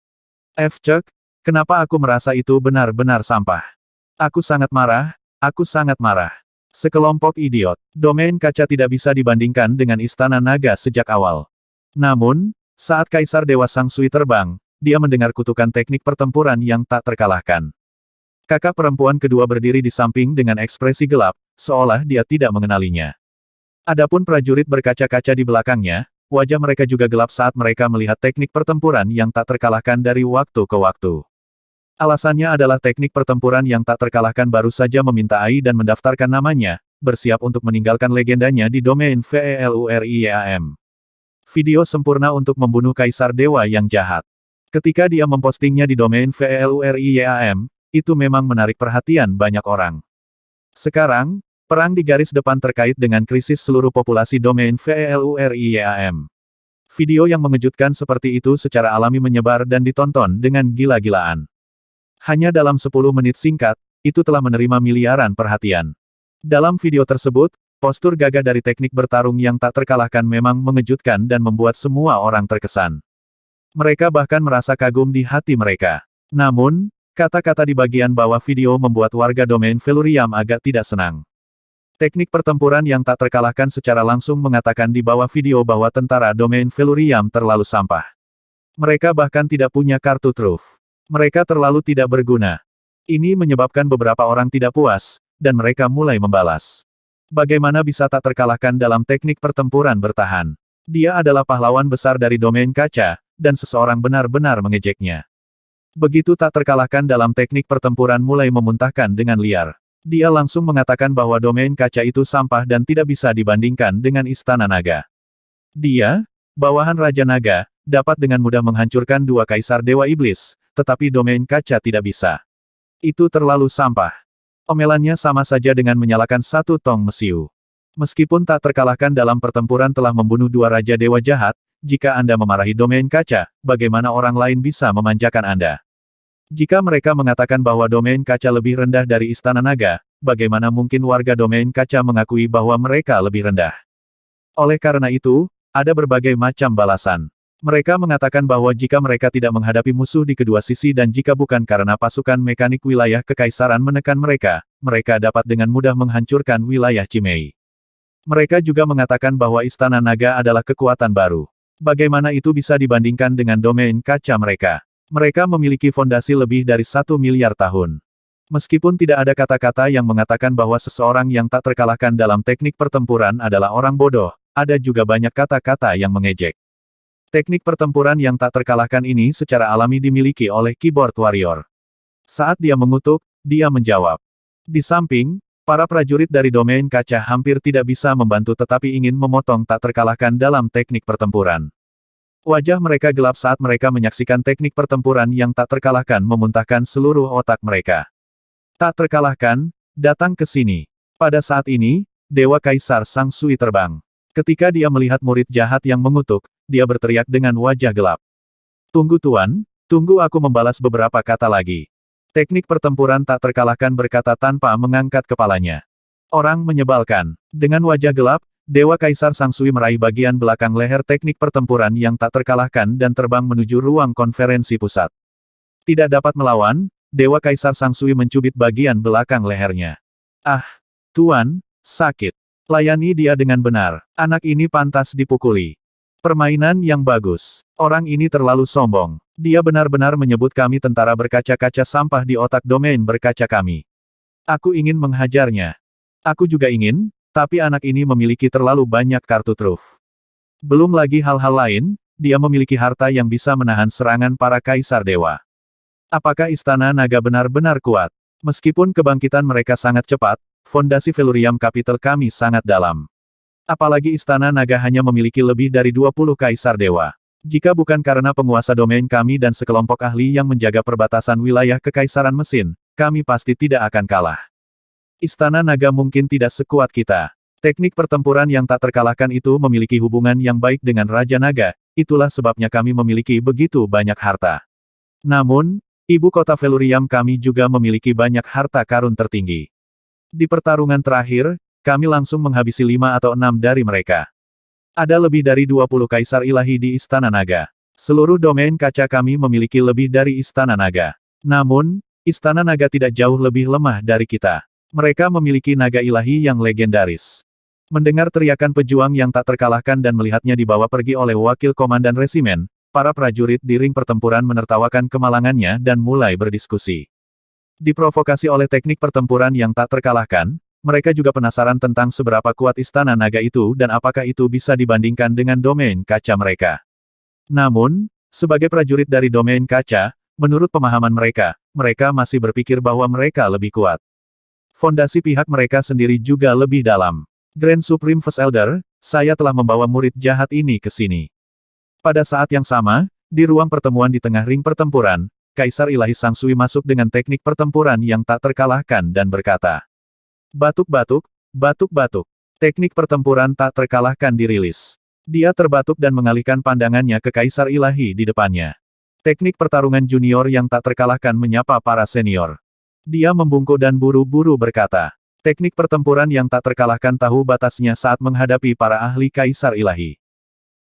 Speaker 1: F. Cek, kenapa aku merasa itu benar-benar sampah? Aku sangat marah, aku sangat marah. Sekelompok idiot, domain kaca tidak bisa dibandingkan dengan Istana Naga sejak awal. Namun, saat Kaisar Dewa Sang Sui terbang, dia mendengar kutukan teknik pertempuran yang tak terkalahkan. Kakak perempuan kedua berdiri di samping dengan ekspresi gelap, seolah dia tidak mengenalinya. Adapun prajurit berkaca-kaca di belakangnya, wajah mereka juga gelap saat mereka melihat teknik pertempuran yang tak terkalahkan dari waktu ke waktu. Alasannya adalah teknik pertempuran yang tak terkalahkan baru saja meminta air dan mendaftarkan namanya, bersiap untuk meninggalkan legendanya di domain VELURIAM. E Video sempurna untuk membunuh Kaisar Dewa yang jahat. Ketika dia mempostingnya di domain VELURIAM, e itu memang menarik perhatian banyak orang. Sekarang, Perang di garis depan terkait dengan krisis seluruh populasi domain VELURIYAM. E video yang mengejutkan seperti itu secara alami menyebar dan ditonton dengan gila-gilaan. Hanya dalam 10 menit singkat, itu telah menerima miliaran perhatian. Dalam video tersebut, postur gagah dari teknik bertarung yang tak terkalahkan memang mengejutkan dan membuat semua orang terkesan. Mereka bahkan merasa kagum di hati mereka. Namun, kata-kata di bagian bawah video membuat warga domain Veluriam agak tidak senang. Teknik pertempuran yang tak terkalahkan secara langsung mengatakan di bawah video bahwa tentara domain Veluriam terlalu sampah. Mereka bahkan tidak punya kartu truf. Mereka terlalu tidak berguna. Ini menyebabkan beberapa orang tidak puas, dan mereka mulai membalas. Bagaimana bisa tak terkalahkan dalam teknik pertempuran bertahan? Dia adalah pahlawan besar dari domain kaca, dan seseorang benar-benar mengejeknya. Begitu tak terkalahkan dalam teknik pertempuran mulai memuntahkan dengan liar. Dia langsung mengatakan bahwa domain kaca itu sampah dan tidak bisa dibandingkan dengan istana naga. Dia, bawahan Raja Naga, dapat dengan mudah menghancurkan dua kaisar Dewa Iblis, tetapi domain kaca tidak bisa. Itu terlalu sampah. Omelannya sama saja dengan menyalakan satu tong mesiu. Meskipun tak terkalahkan dalam pertempuran telah membunuh dua Raja Dewa jahat, jika Anda memarahi domain kaca, bagaimana orang lain bisa memanjakan Anda? Jika mereka mengatakan bahwa domain kaca lebih rendah dari Istana Naga, bagaimana mungkin warga domain kaca mengakui bahwa mereka lebih rendah? Oleh karena itu, ada berbagai macam balasan. Mereka mengatakan bahwa jika mereka tidak menghadapi musuh di kedua sisi dan jika bukan karena pasukan mekanik wilayah kekaisaran menekan mereka, mereka dapat dengan mudah menghancurkan wilayah Cimei. Mereka juga mengatakan bahwa Istana Naga adalah kekuatan baru. Bagaimana itu bisa dibandingkan dengan domain kaca mereka? Mereka memiliki fondasi lebih dari satu miliar tahun. Meskipun tidak ada kata-kata yang mengatakan bahwa seseorang yang tak terkalahkan dalam teknik pertempuran adalah orang bodoh, ada juga banyak kata-kata yang mengejek. Teknik pertempuran yang tak terkalahkan ini secara alami dimiliki oleh keyboard warrior. Saat dia mengutuk, dia menjawab. Di samping, para prajurit dari domain kaca hampir tidak bisa membantu tetapi ingin memotong tak terkalahkan dalam teknik pertempuran. Wajah mereka gelap saat mereka menyaksikan teknik pertempuran yang tak terkalahkan memuntahkan seluruh otak mereka. Tak terkalahkan, datang ke sini. Pada saat ini, Dewa Kaisar Sang Sui terbang. Ketika dia melihat murid jahat yang mengutuk, dia berteriak dengan wajah gelap. Tunggu Tuan, tunggu aku membalas beberapa kata lagi. Teknik pertempuran tak terkalahkan berkata tanpa mengangkat kepalanya. Orang menyebalkan. Dengan wajah gelap, Dewa Kaisar Sangsui meraih bagian belakang leher teknik pertempuran yang tak terkalahkan dan terbang menuju ruang konferensi pusat. Tidak dapat melawan, Dewa Kaisar Sangsui mencubit bagian belakang lehernya. Ah! Tuan, sakit. Layani dia dengan benar. Anak ini pantas dipukuli. Permainan yang bagus. Orang ini terlalu sombong. Dia benar-benar menyebut kami tentara berkaca-kaca sampah di otak domain berkaca kami. Aku ingin menghajarnya. Aku juga ingin, tapi anak ini memiliki terlalu banyak kartu truf. Belum lagi hal-hal lain, dia memiliki harta yang bisa menahan serangan para kaisar dewa. Apakah istana naga benar-benar kuat? Meskipun kebangkitan mereka sangat cepat, fondasi Velurium Capital kami sangat dalam. Apalagi istana naga hanya memiliki lebih dari 20 kaisar dewa. Jika bukan karena penguasa domain kami dan sekelompok ahli yang menjaga perbatasan wilayah Kekaisaran Mesin, kami pasti tidak akan kalah. Istana naga mungkin tidak sekuat kita. Teknik pertempuran yang tak terkalahkan itu memiliki hubungan yang baik dengan Raja Naga, itulah sebabnya kami memiliki begitu banyak harta. Namun, ibu kota Veluriam kami juga memiliki banyak harta karun tertinggi. Di pertarungan terakhir, kami langsung menghabisi lima atau enam dari mereka. Ada lebih dari 20 kaisar ilahi di Istana Naga. Seluruh domain kaca kami memiliki lebih dari Istana Naga. Namun, Istana Naga tidak jauh lebih lemah dari kita. Mereka memiliki naga ilahi yang legendaris. Mendengar teriakan pejuang yang tak terkalahkan dan melihatnya dibawa pergi oleh wakil komandan resimen, para prajurit di ring pertempuran menertawakan kemalangannya dan mulai berdiskusi. Diprovokasi oleh teknik pertempuran yang tak terkalahkan, mereka juga penasaran tentang seberapa kuat istana naga itu dan apakah itu bisa dibandingkan dengan domain kaca mereka. Namun, sebagai prajurit dari domain kaca, menurut pemahaman mereka, mereka masih berpikir bahwa mereka lebih kuat. Fondasi pihak mereka sendiri juga lebih dalam. Grand Supreme First Elder, saya telah membawa murid jahat ini ke sini. Pada saat yang sama, di ruang pertemuan di tengah ring pertempuran, Kaisar Ilahi Sang Sui masuk dengan teknik pertempuran yang tak terkalahkan dan berkata, Batuk-batuk, batuk-batuk. Teknik pertempuran tak terkalahkan dirilis. Dia terbatuk dan mengalihkan pandangannya ke Kaisar Ilahi di depannya. Teknik pertarungan junior yang tak terkalahkan menyapa para senior. Dia membungkuk dan buru-buru berkata, teknik pertempuran yang tak terkalahkan tahu batasnya saat menghadapi para ahli kaisar ilahi.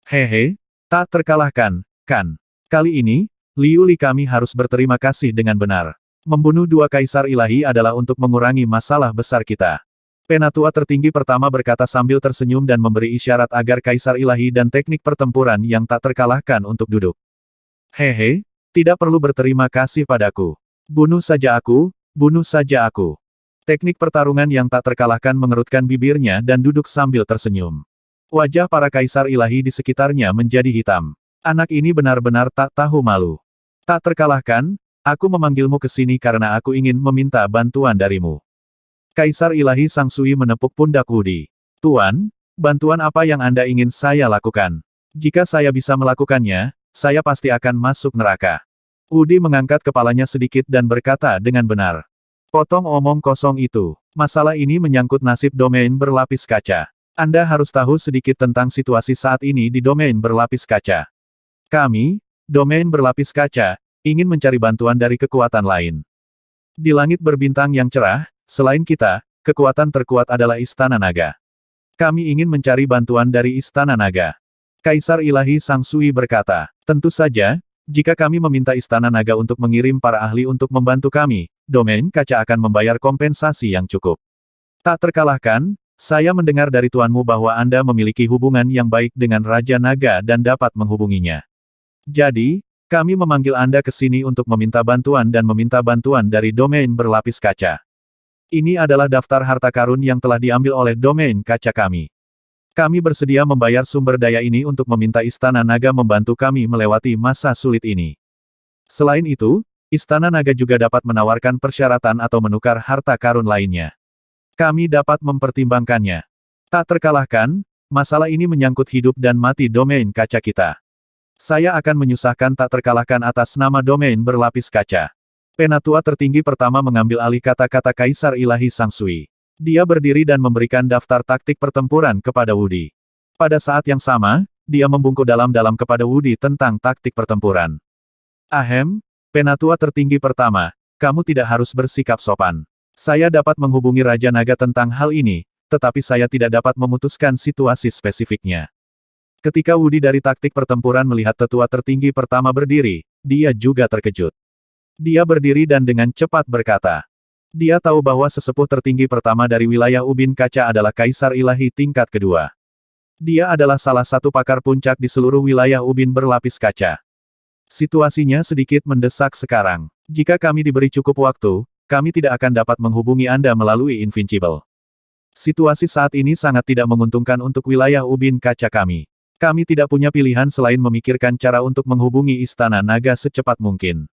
Speaker 1: Hehe, tak terkalahkan, kan? Kali ini, Liu Li kami harus berterima kasih dengan benar. Membunuh dua kaisar ilahi adalah untuk mengurangi masalah besar kita. Penatua tertinggi pertama berkata sambil tersenyum dan memberi isyarat agar kaisar ilahi dan teknik pertempuran yang tak terkalahkan untuk duduk. Hehe, tidak perlu berterima kasih padaku. Bunuh saja aku, Bunuh saja aku. Teknik pertarungan yang tak terkalahkan mengerutkan bibirnya dan duduk sambil tersenyum. Wajah para kaisar ilahi di sekitarnya menjadi hitam. Anak ini benar-benar tak tahu malu. Tak terkalahkan, aku memanggilmu ke sini karena aku ingin meminta bantuan darimu. Kaisar ilahi Sang Sui menepuk pundak Wudi. Tuan, bantuan apa yang Anda ingin saya lakukan? Jika saya bisa melakukannya, saya pasti akan masuk neraka. Udi mengangkat kepalanya sedikit dan berkata dengan benar. Potong omong kosong itu. Masalah ini menyangkut nasib domain berlapis kaca. Anda harus tahu sedikit tentang situasi saat ini di domain berlapis kaca. Kami, domain berlapis kaca, ingin mencari bantuan dari kekuatan lain. Di langit berbintang yang cerah, selain kita, kekuatan terkuat adalah Istana Naga. Kami ingin mencari bantuan dari Istana Naga. Kaisar Ilahi Sang Sui berkata, tentu saja, jika kami meminta Istana Naga untuk mengirim para ahli untuk membantu kami, domain kaca akan membayar kompensasi yang cukup. Tak terkalahkan, saya mendengar dari tuanmu bahwa Anda memiliki hubungan yang baik dengan Raja Naga dan dapat menghubunginya. Jadi, kami memanggil Anda ke sini untuk meminta bantuan dan meminta bantuan dari domain berlapis kaca. Ini adalah daftar harta karun yang telah diambil oleh domain kaca kami. Kami bersedia membayar sumber daya ini untuk meminta Istana Naga membantu kami melewati masa sulit ini. Selain itu, Istana Naga juga dapat menawarkan persyaratan atau menukar harta karun lainnya. Kami dapat mempertimbangkannya. Tak terkalahkan, masalah ini menyangkut hidup dan mati domain kaca kita. Saya akan menyusahkan tak terkalahkan atas nama domain berlapis kaca. Penatua tertinggi pertama mengambil alih kata-kata Kaisar Ilahi Sang Sui. Dia berdiri dan memberikan daftar taktik pertempuran kepada Wudi. Pada saat yang sama, dia membungkuk dalam-dalam kepada Wudi tentang taktik pertempuran. Ahem, penatua tertinggi pertama, kamu tidak harus bersikap sopan. Saya dapat menghubungi Raja Naga tentang hal ini, tetapi saya tidak dapat memutuskan situasi spesifiknya. Ketika Wudi dari taktik pertempuran melihat tetua tertinggi pertama berdiri, dia juga terkejut. Dia berdiri dan dengan cepat berkata, dia tahu bahwa sesepuh tertinggi pertama dari wilayah Ubin Kaca adalah Kaisar Ilahi tingkat kedua. Dia adalah salah satu pakar puncak di seluruh wilayah Ubin berlapis kaca. Situasinya sedikit mendesak sekarang. Jika kami diberi cukup waktu, kami tidak akan dapat menghubungi Anda melalui Invincible. Situasi saat ini sangat tidak menguntungkan untuk wilayah Ubin Kaca kami. Kami tidak punya pilihan selain memikirkan cara untuk menghubungi Istana Naga secepat mungkin.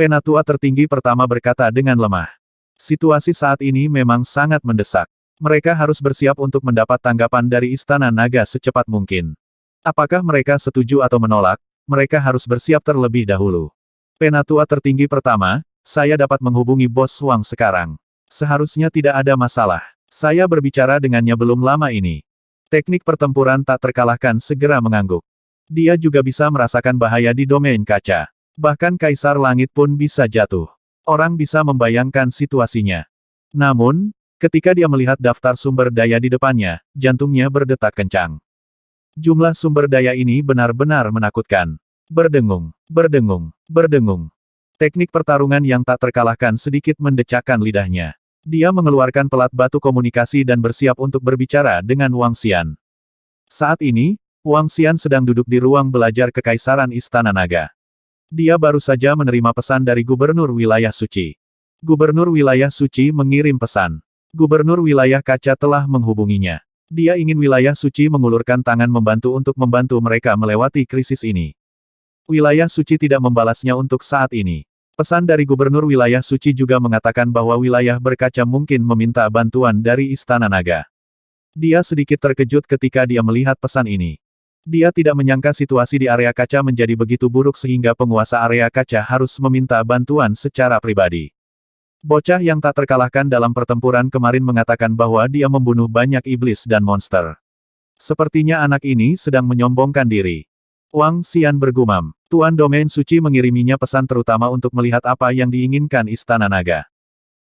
Speaker 1: Penatua tertinggi pertama berkata dengan lemah. Situasi saat ini memang sangat mendesak. Mereka harus bersiap untuk mendapat tanggapan dari Istana Naga secepat mungkin. Apakah mereka setuju atau menolak, mereka harus bersiap terlebih dahulu. Penatua tertinggi pertama, saya dapat menghubungi bos Wang sekarang. Seharusnya tidak ada masalah. Saya berbicara dengannya belum lama ini. Teknik pertempuran tak terkalahkan segera mengangguk. Dia juga bisa merasakan bahaya di domain kaca. Bahkan Kaisar Langit pun bisa jatuh. Orang bisa membayangkan situasinya. Namun, ketika dia melihat daftar sumber daya di depannya, jantungnya berdetak kencang. Jumlah sumber daya ini benar-benar menakutkan. Berdengung, berdengung, berdengung. Teknik pertarungan yang tak terkalahkan sedikit mendecakkan lidahnya. Dia mengeluarkan pelat batu komunikasi dan bersiap untuk berbicara dengan Wang Xian. Saat ini, Wang Xian sedang duduk di ruang belajar Kekaisaran Istana Naga. Dia baru saja menerima pesan dari Gubernur Wilayah Suci. Gubernur Wilayah Suci mengirim pesan. Gubernur Wilayah Kaca telah menghubunginya. Dia ingin Wilayah Suci mengulurkan tangan membantu untuk membantu mereka melewati krisis ini. Wilayah Suci tidak membalasnya untuk saat ini. Pesan dari Gubernur Wilayah Suci juga mengatakan bahwa wilayah berkaca mungkin meminta bantuan dari Istana Naga. Dia sedikit terkejut ketika dia melihat pesan ini. Dia tidak menyangka situasi di area kaca menjadi begitu buruk sehingga penguasa area kaca harus meminta bantuan secara pribadi. Bocah yang tak terkalahkan dalam pertempuran kemarin mengatakan bahwa dia membunuh banyak iblis dan monster. Sepertinya anak ini sedang menyombongkan diri. Wang Xian bergumam. Tuan Domain Suci mengiriminya pesan terutama untuk melihat apa yang diinginkan Istana Naga.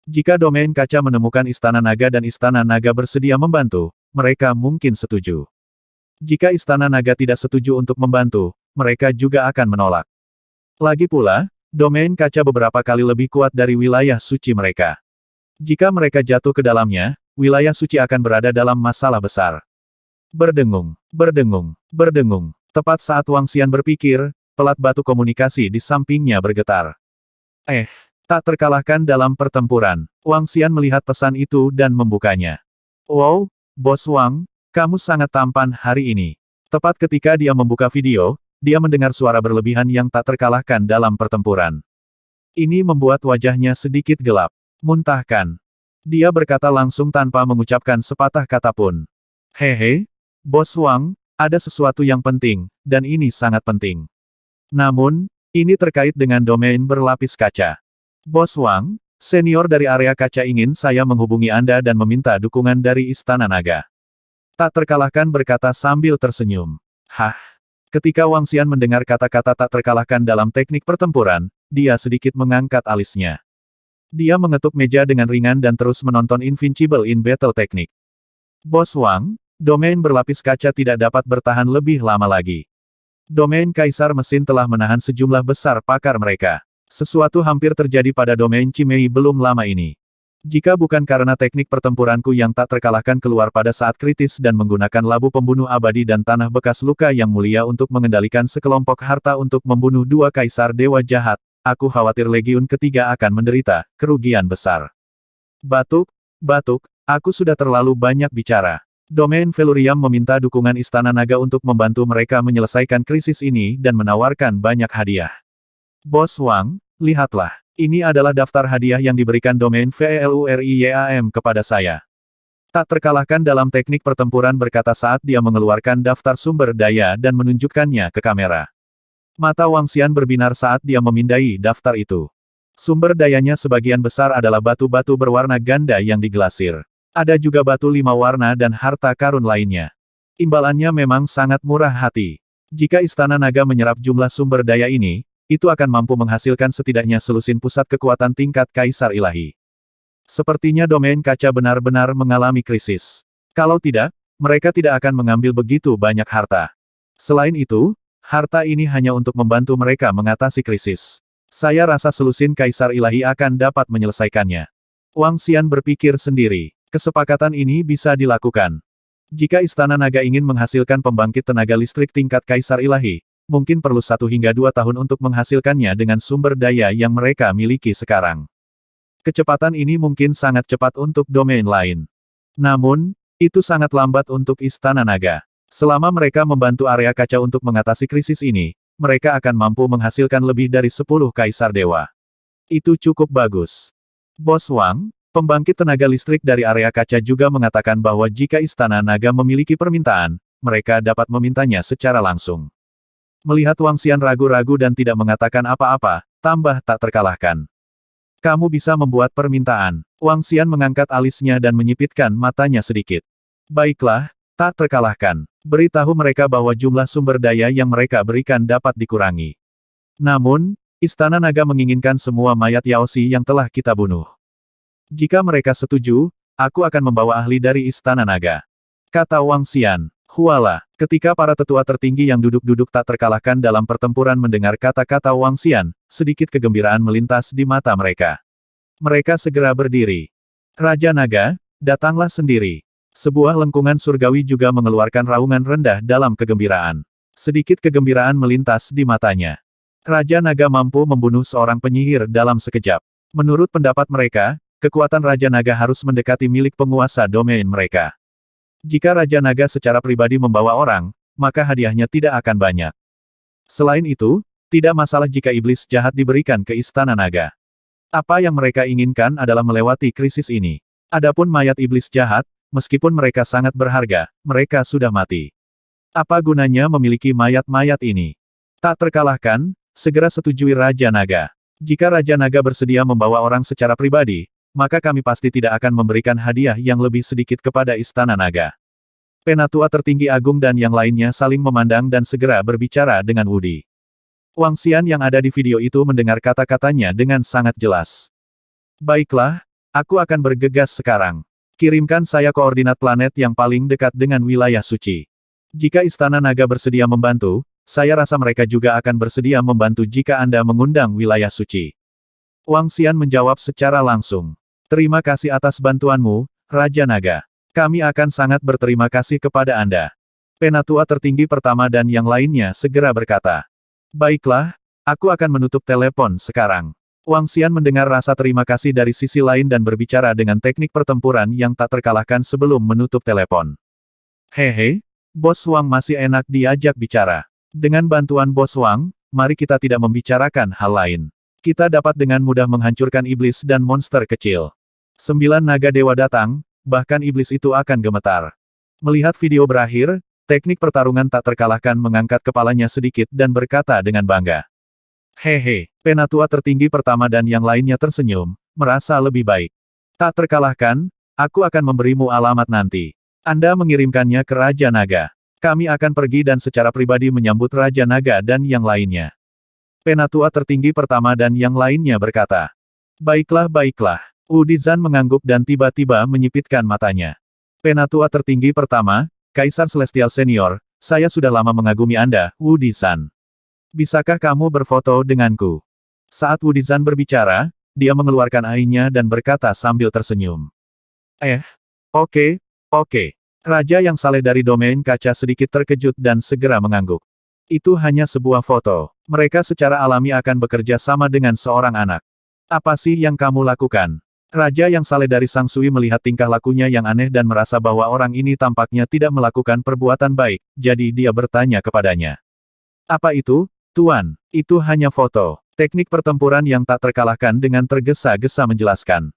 Speaker 1: Jika Domain Kaca menemukan Istana Naga dan Istana Naga bersedia membantu, mereka mungkin setuju. Jika Istana Naga tidak setuju untuk membantu, mereka juga akan menolak. Lagi pula, domain kaca beberapa kali lebih kuat dari wilayah suci mereka. Jika mereka jatuh ke dalamnya, wilayah suci akan berada dalam masalah besar. Berdengung, berdengung, berdengung. Tepat saat Wang Xian berpikir, pelat batu komunikasi di sampingnya bergetar. Eh, tak terkalahkan dalam pertempuran. Wang Xian melihat pesan itu dan membukanya. Wow, Bos Wang, kamu sangat tampan hari ini. Tepat ketika dia membuka video, dia mendengar suara berlebihan yang tak terkalahkan dalam pertempuran. Ini membuat wajahnya sedikit gelap. Muntahkan. Dia berkata langsung tanpa mengucapkan sepatah kata pun. Hehe, Bos Wang, ada sesuatu yang penting, dan ini sangat penting. Namun, ini terkait dengan domain berlapis kaca. Bos Wang, senior dari area kaca ingin saya menghubungi Anda dan meminta dukungan dari Istana Naga. Tak terkalahkan berkata sambil tersenyum. Hah? Ketika Wang Xian mendengar kata-kata tak terkalahkan dalam teknik pertempuran, dia sedikit mengangkat alisnya. Dia mengetuk meja dengan ringan dan terus menonton Invincible in Battle Teknik. Bos Wang, domain berlapis kaca tidak dapat bertahan lebih lama lagi. Domain Kaisar Mesin telah menahan sejumlah besar pakar mereka. Sesuatu hampir terjadi pada domain Cimei belum lama ini. Jika bukan karena teknik pertempuranku yang tak terkalahkan keluar pada saat kritis dan menggunakan labu pembunuh abadi dan tanah bekas luka yang mulia untuk mengendalikan sekelompok harta untuk membunuh dua kaisar dewa jahat, aku khawatir legiun ketiga akan menderita kerugian besar. Batuk, batuk, aku sudah terlalu banyak bicara. Domain Velurium meminta dukungan Istana Naga untuk membantu mereka menyelesaikan krisis ini dan menawarkan banyak hadiah. Bos Wang, lihatlah. Ini adalah daftar hadiah yang diberikan domain VELURIYAM kepada saya. Tak terkalahkan dalam teknik pertempuran berkata saat dia mengeluarkan daftar sumber daya dan menunjukkannya ke kamera. Mata Wang Xian berbinar saat dia memindai daftar itu. Sumber dayanya sebagian besar adalah batu-batu berwarna ganda yang digelasir. Ada juga batu lima warna dan harta karun lainnya. Imbalannya memang sangat murah hati. Jika Istana Naga menyerap jumlah sumber daya ini, itu akan mampu menghasilkan setidaknya selusin pusat kekuatan tingkat Kaisar Ilahi. Sepertinya domain kaca benar-benar mengalami krisis. Kalau tidak, mereka tidak akan mengambil begitu banyak harta. Selain itu, harta ini hanya untuk membantu mereka mengatasi krisis. Saya rasa selusin Kaisar Ilahi akan dapat menyelesaikannya. Wang Xian berpikir sendiri, kesepakatan ini bisa dilakukan. Jika Istana Naga ingin menghasilkan pembangkit tenaga listrik tingkat Kaisar Ilahi, mungkin perlu satu hingga dua tahun untuk menghasilkannya dengan sumber daya yang mereka miliki sekarang. Kecepatan ini mungkin sangat cepat untuk domain lain. Namun, itu sangat lambat untuk Istana Naga. Selama mereka membantu area kaca untuk mengatasi krisis ini, mereka akan mampu menghasilkan lebih dari 10 kaisar dewa. Itu cukup bagus. Bos Wang, pembangkit tenaga listrik dari area kaca juga mengatakan bahwa jika Istana Naga memiliki permintaan, mereka dapat memintanya secara langsung. Melihat Wang Xian ragu-ragu dan tidak mengatakan apa-apa, tambah tak terkalahkan. Kamu bisa membuat permintaan. Wang Xian mengangkat alisnya dan menyipitkan matanya sedikit. Baiklah, tak terkalahkan. Beritahu mereka bahwa jumlah sumber daya yang mereka berikan dapat dikurangi. Namun, Istana Naga menginginkan semua mayat Yao Yaosi yang telah kita bunuh. Jika mereka setuju, aku akan membawa ahli dari Istana Naga. Kata Wang Xian. Huala, ketika para tetua tertinggi yang duduk-duduk tak terkalahkan dalam pertempuran mendengar kata-kata Wang Xian, sedikit kegembiraan melintas di mata mereka. Mereka segera berdiri. Raja Naga, datanglah sendiri. Sebuah lengkungan surgawi juga mengeluarkan raungan rendah dalam kegembiraan. Sedikit kegembiraan melintas di matanya. Raja Naga mampu membunuh seorang penyihir dalam sekejap. Menurut pendapat mereka, kekuatan Raja Naga harus mendekati milik penguasa domain mereka. Jika Raja Naga secara pribadi membawa orang, maka hadiahnya tidak akan banyak. Selain itu, tidak masalah jika iblis jahat diberikan ke Istana Naga. Apa yang mereka inginkan adalah melewati krisis ini. Adapun mayat iblis jahat, meskipun mereka sangat berharga, mereka sudah mati. Apa gunanya memiliki mayat-mayat ini? Tak terkalahkan, segera setujui Raja Naga. Jika Raja Naga bersedia membawa orang secara pribadi, maka kami pasti tidak akan memberikan hadiah yang lebih sedikit kepada Istana Naga. Penatua tertinggi Agung dan yang lainnya saling memandang dan segera berbicara dengan Wudi. Wang Xian yang ada di video itu mendengar kata-katanya dengan sangat jelas. Baiklah, aku akan bergegas sekarang. Kirimkan saya koordinat planet yang paling dekat dengan wilayah suci. Jika Istana Naga bersedia membantu, saya rasa mereka juga akan bersedia membantu jika Anda mengundang wilayah suci. Wang Xian menjawab secara langsung. Terima kasih atas bantuanmu, Raja Naga. Kami akan sangat berterima kasih kepada Anda. Penatua tertinggi pertama dan yang lainnya segera berkata. Baiklah, aku akan menutup telepon sekarang. Wang Xian mendengar rasa terima kasih dari sisi lain dan berbicara dengan teknik pertempuran yang tak terkalahkan sebelum menutup telepon. Hehe, Bos Wang masih enak diajak bicara. Dengan bantuan Bos Wang, mari kita tidak membicarakan hal lain. Kita dapat dengan mudah menghancurkan iblis dan monster kecil. Sembilan naga dewa datang, bahkan iblis itu akan gemetar. Melihat video berakhir, teknik pertarungan tak terkalahkan mengangkat kepalanya sedikit dan berkata dengan bangga. Hehe, penatua tertinggi pertama dan yang lainnya tersenyum, merasa lebih baik. Tak terkalahkan, aku akan memberimu alamat nanti. Anda mengirimkannya ke Raja Naga. Kami akan pergi dan secara pribadi menyambut Raja Naga dan yang lainnya. Penatua tertinggi pertama dan yang lainnya berkata, Baiklah baiklah, Udizan mengangguk dan tiba-tiba menyipitkan matanya. Penatua tertinggi pertama, Kaisar Celestial Senior, saya sudah lama mengagumi Anda, Wudizan. Bisakah kamu berfoto denganku? Saat Wudizan berbicara, dia mengeluarkan airnya dan berkata sambil tersenyum. Eh, oke, okay, oke. Okay. Raja yang saleh dari domain kaca sedikit terkejut dan segera mengangguk. Itu hanya sebuah foto. Mereka secara alami akan bekerja sama dengan seorang anak. Apa sih yang kamu lakukan? Raja yang saleh dari Sang Sui melihat tingkah lakunya yang aneh dan merasa bahwa orang ini tampaknya tidak melakukan perbuatan baik, jadi dia bertanya kepadanya. Apa itu, Tuan? Itu hanya foto. Teknik pertempuran yang tak terkalahkan dengan tergesa-gesa menjelaskan.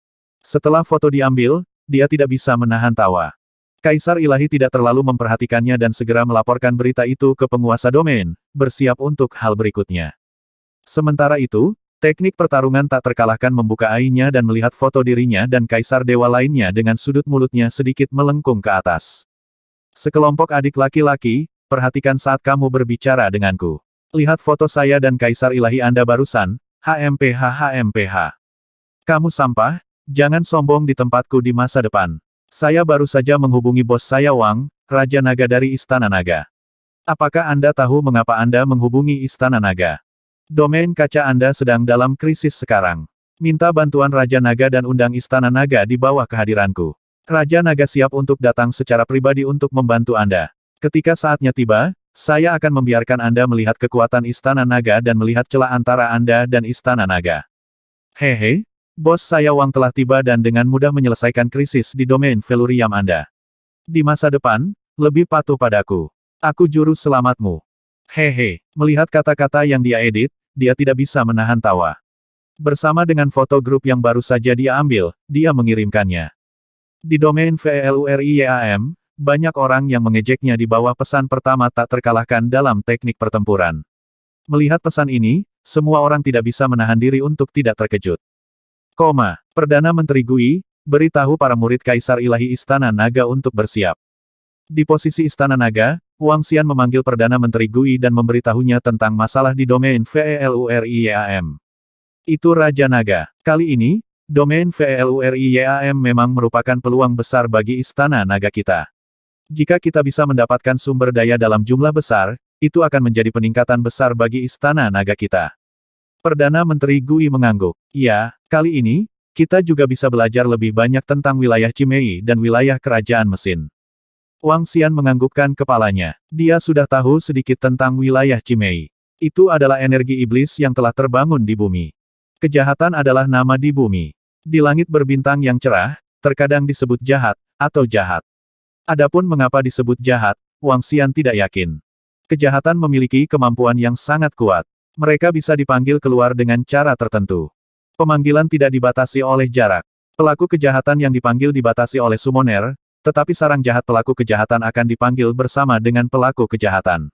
Speaker 1: Setelah foto diambil, dia tidak bisa menahan tawa. Kaisar Ilahi tidak terlalu memperhatikannya dan segera melaporkan berita itu ke penguasa domain, bersiap untuk hal berikutnya. Sementara itu, Teknik pertarungan tak terkalahkan membuka ainya dan melihat foto dirinya dan kaisar dewa lainnya dengan sudut mulutnya sedikit melengkung ke atas. Sekelompok adik laki-laki, perhatikan saat kamu berbicara denganku. Lihat foto saya dan kaisar ilahi Anda barusan, HMPH HMPH. Kamu sampah, jangan sombong di tempatku di masa depan. Saya baru saja menghubungi bos saya Wang, Raja Naga dari Istana Naga. Apakah Anda tahu mengapa Anda menghubungi Istana Naga? Domain kaca Anda sedang dalam krisis sekarang. Minta bantuan Raja Naga dan undang Istana Naga di bawah kehadiranku. Raja Naga siap untuk datang secara pribadi untuk membantu Anda. Ketika saatnya tiba, saya akan membiarkan Anda melihat kekuatan Istana Naga dan melihat celah antara Anda dan Istana Naga. Hehe, bos saya Wang telah tiba dan dengan mudah menyelesaikan krisis di domain Veluriam Anda. Di masa depan, lebih patuh padaku. Aku juru selamatmu. Hehe, melihat kata-kata yang dia edit, dia tidak bisa menahan tawa. Bersama dengan foto grup yang baru saja dia ambil, dia mengirimkannya. Di domain VLURIAM, e e banyak orang yang mengejeknya di bawah pesan pertama tak terkalahkan dalam teknik pertempuran. Melihat pesan ini, semua orang tidak bisa menahan diri untuk tidak terkejut. Koma, Perdana Menteri Gui, beritahu para murid Kaisar Ilahi Istana Naga untuk bersiap. Di posisi Istana Naga, Wang Xian memanggil Perdana Menteri Gui dan memberitahunya tentang masalah di domain VELURIYAM. E itu Raja Naga. Kali ini, domain VELURIYAM e memang merupakan peluang besar bagi Istana Naga kita. Jika kita bisa mendapatkan sumber daya dalam jumlah besar, itu akan menjadi peningkatan besar bagi Istana Naga kita. Perdana Menteri Gui mengangguk. Ya, kali ini, kita juga bisa belajar lebih banyak tentang wilayah Cimei dan wilayah Kerajaan Mesin. Wang Xian menganggukkan kepalanya. Dia sudah tahu sedikit tentang wilayah Cimei. Itu adalah energi iblis yang telah terbangun di bumi. Kejahatan adalah nama di bumi. Di langit berbintang yang cerah, terkadang disebut jahat, atau jahat. Adapun mengapa disebut jahat, Wang Xian tidak yakin. Kejahatan memiliki kemampuan yang sangat kuat. Mereka bisa dipanggil keluar dengan cara tertentu. Pemanggilan tidak dibatasi oleh jarak. Pelaku kejahatan yang dipanggil dibatasi oleh summoner, tetapi sarang jahat pelaku kejahatan akan dipanggil bersama dengan pelaku kejahatan.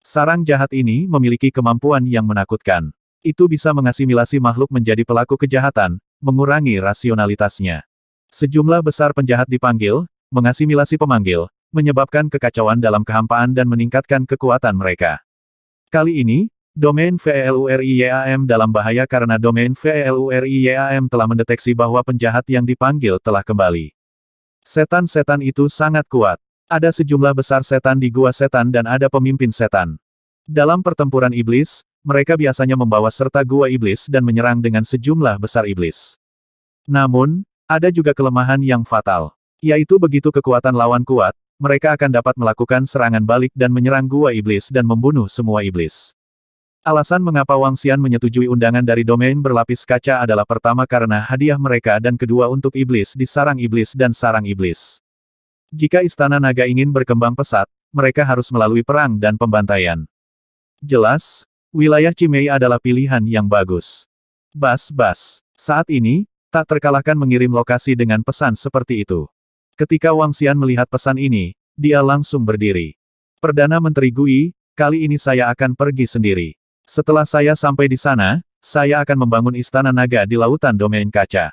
Speaker 1: Sarang jahat ini memiliki kemampuan yang menakutkan. Itu bisa mengasimilasi makhluk menjadi pelaku kejahatan, mengurangi rasionalitasnya. Sejumlah besar penjahat dipanggil, mengasimilasi pemanggil, menyebabkan kekacauan dalam kehampaan dan meningkatkan kekuatan mereka. Kali ini, domain VLURIYAM e dalam bahaya karena domain VLURIYAM e telah mendeteksi bahwa penjahat yang dipanggil telah kembali. Setan-setan itu sangat kuat. Ada sejumlah besar setan di gua setan dan ada pemimpin setan. Dalam pertempuran iblis, mereka biasanya membawa serta gua iblis dan menyerang dengan sejumlah besar iblis. Namun, ada juga kelemahan yang fatal. Yaitu begitu kekuatan lawan kuat, mereka akan dapat melakukan serangan balik dan menyerang gua iblis dan membunuh semua iblis. Alasan mengapa Wang Xian menyetujui undangan dari domain berlapis kaca adalah pertama karena hadiah mereka dan kedua untuk iblis di sarang iblis dan sarang iblis. Jika istana naga ingin berkembang pesat, mereka harus melalui perang dan pembantaian. Jelas, wilayah Cimei adalah pilihan yang bagus. Bas-bas, saat ini, tak terkalahkan mengirim lokasi dengan pesan seperti itu. Ketika Wang Xian melihat pesan ini, dia langsung berdiri. Perdana Menteri Gui, kali ini saya akan pergi sendiri. Setelah saya sampai di sana, saya akan membangun istana naga di lautan domain kaca.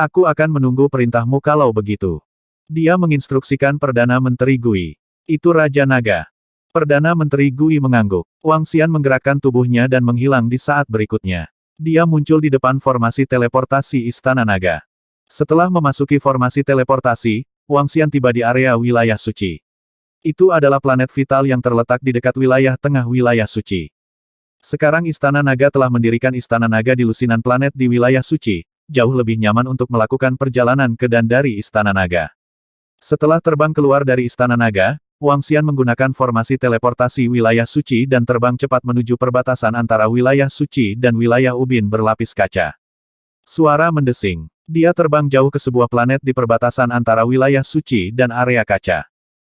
Speaker 1: Aku akan menunggu perintahmu kalau begitu. Dia menginstruksikan Perdana Menteri Gui. Itu Raja Naga. Perdana Menteri Gui mengangguk. Wang Xian menggerakkan tubuhnya dan menghilang di saat berikutnya. Dia muncul di depan formasi teleportasi Istana Naga. Setelah memasuki formasi teleportasi, Wang Xian tiba di area wilayah suci. Itu adalah planet vital yang terletak di dekat wilayah tengah wilayah suci. Sekarang Istana Naga telah mendirikan Istana Naga di lusinan planet di wilayah suci, jauh lebih nyaman untuk melakukan perjalanan ke dan dari Istana Naga. Setelah terbang keluar dari Istana Naga, Wang Xian menggunakan formasi teleportasi wilayah suci dan terbang cepat menuju perbatasan antara wilayah suci dan wilayah ubin berlapis kaca. Suara mendesing. Dia terbang jauh ke sebuah planet di perbatasan antara wilayah suci dan area kaca.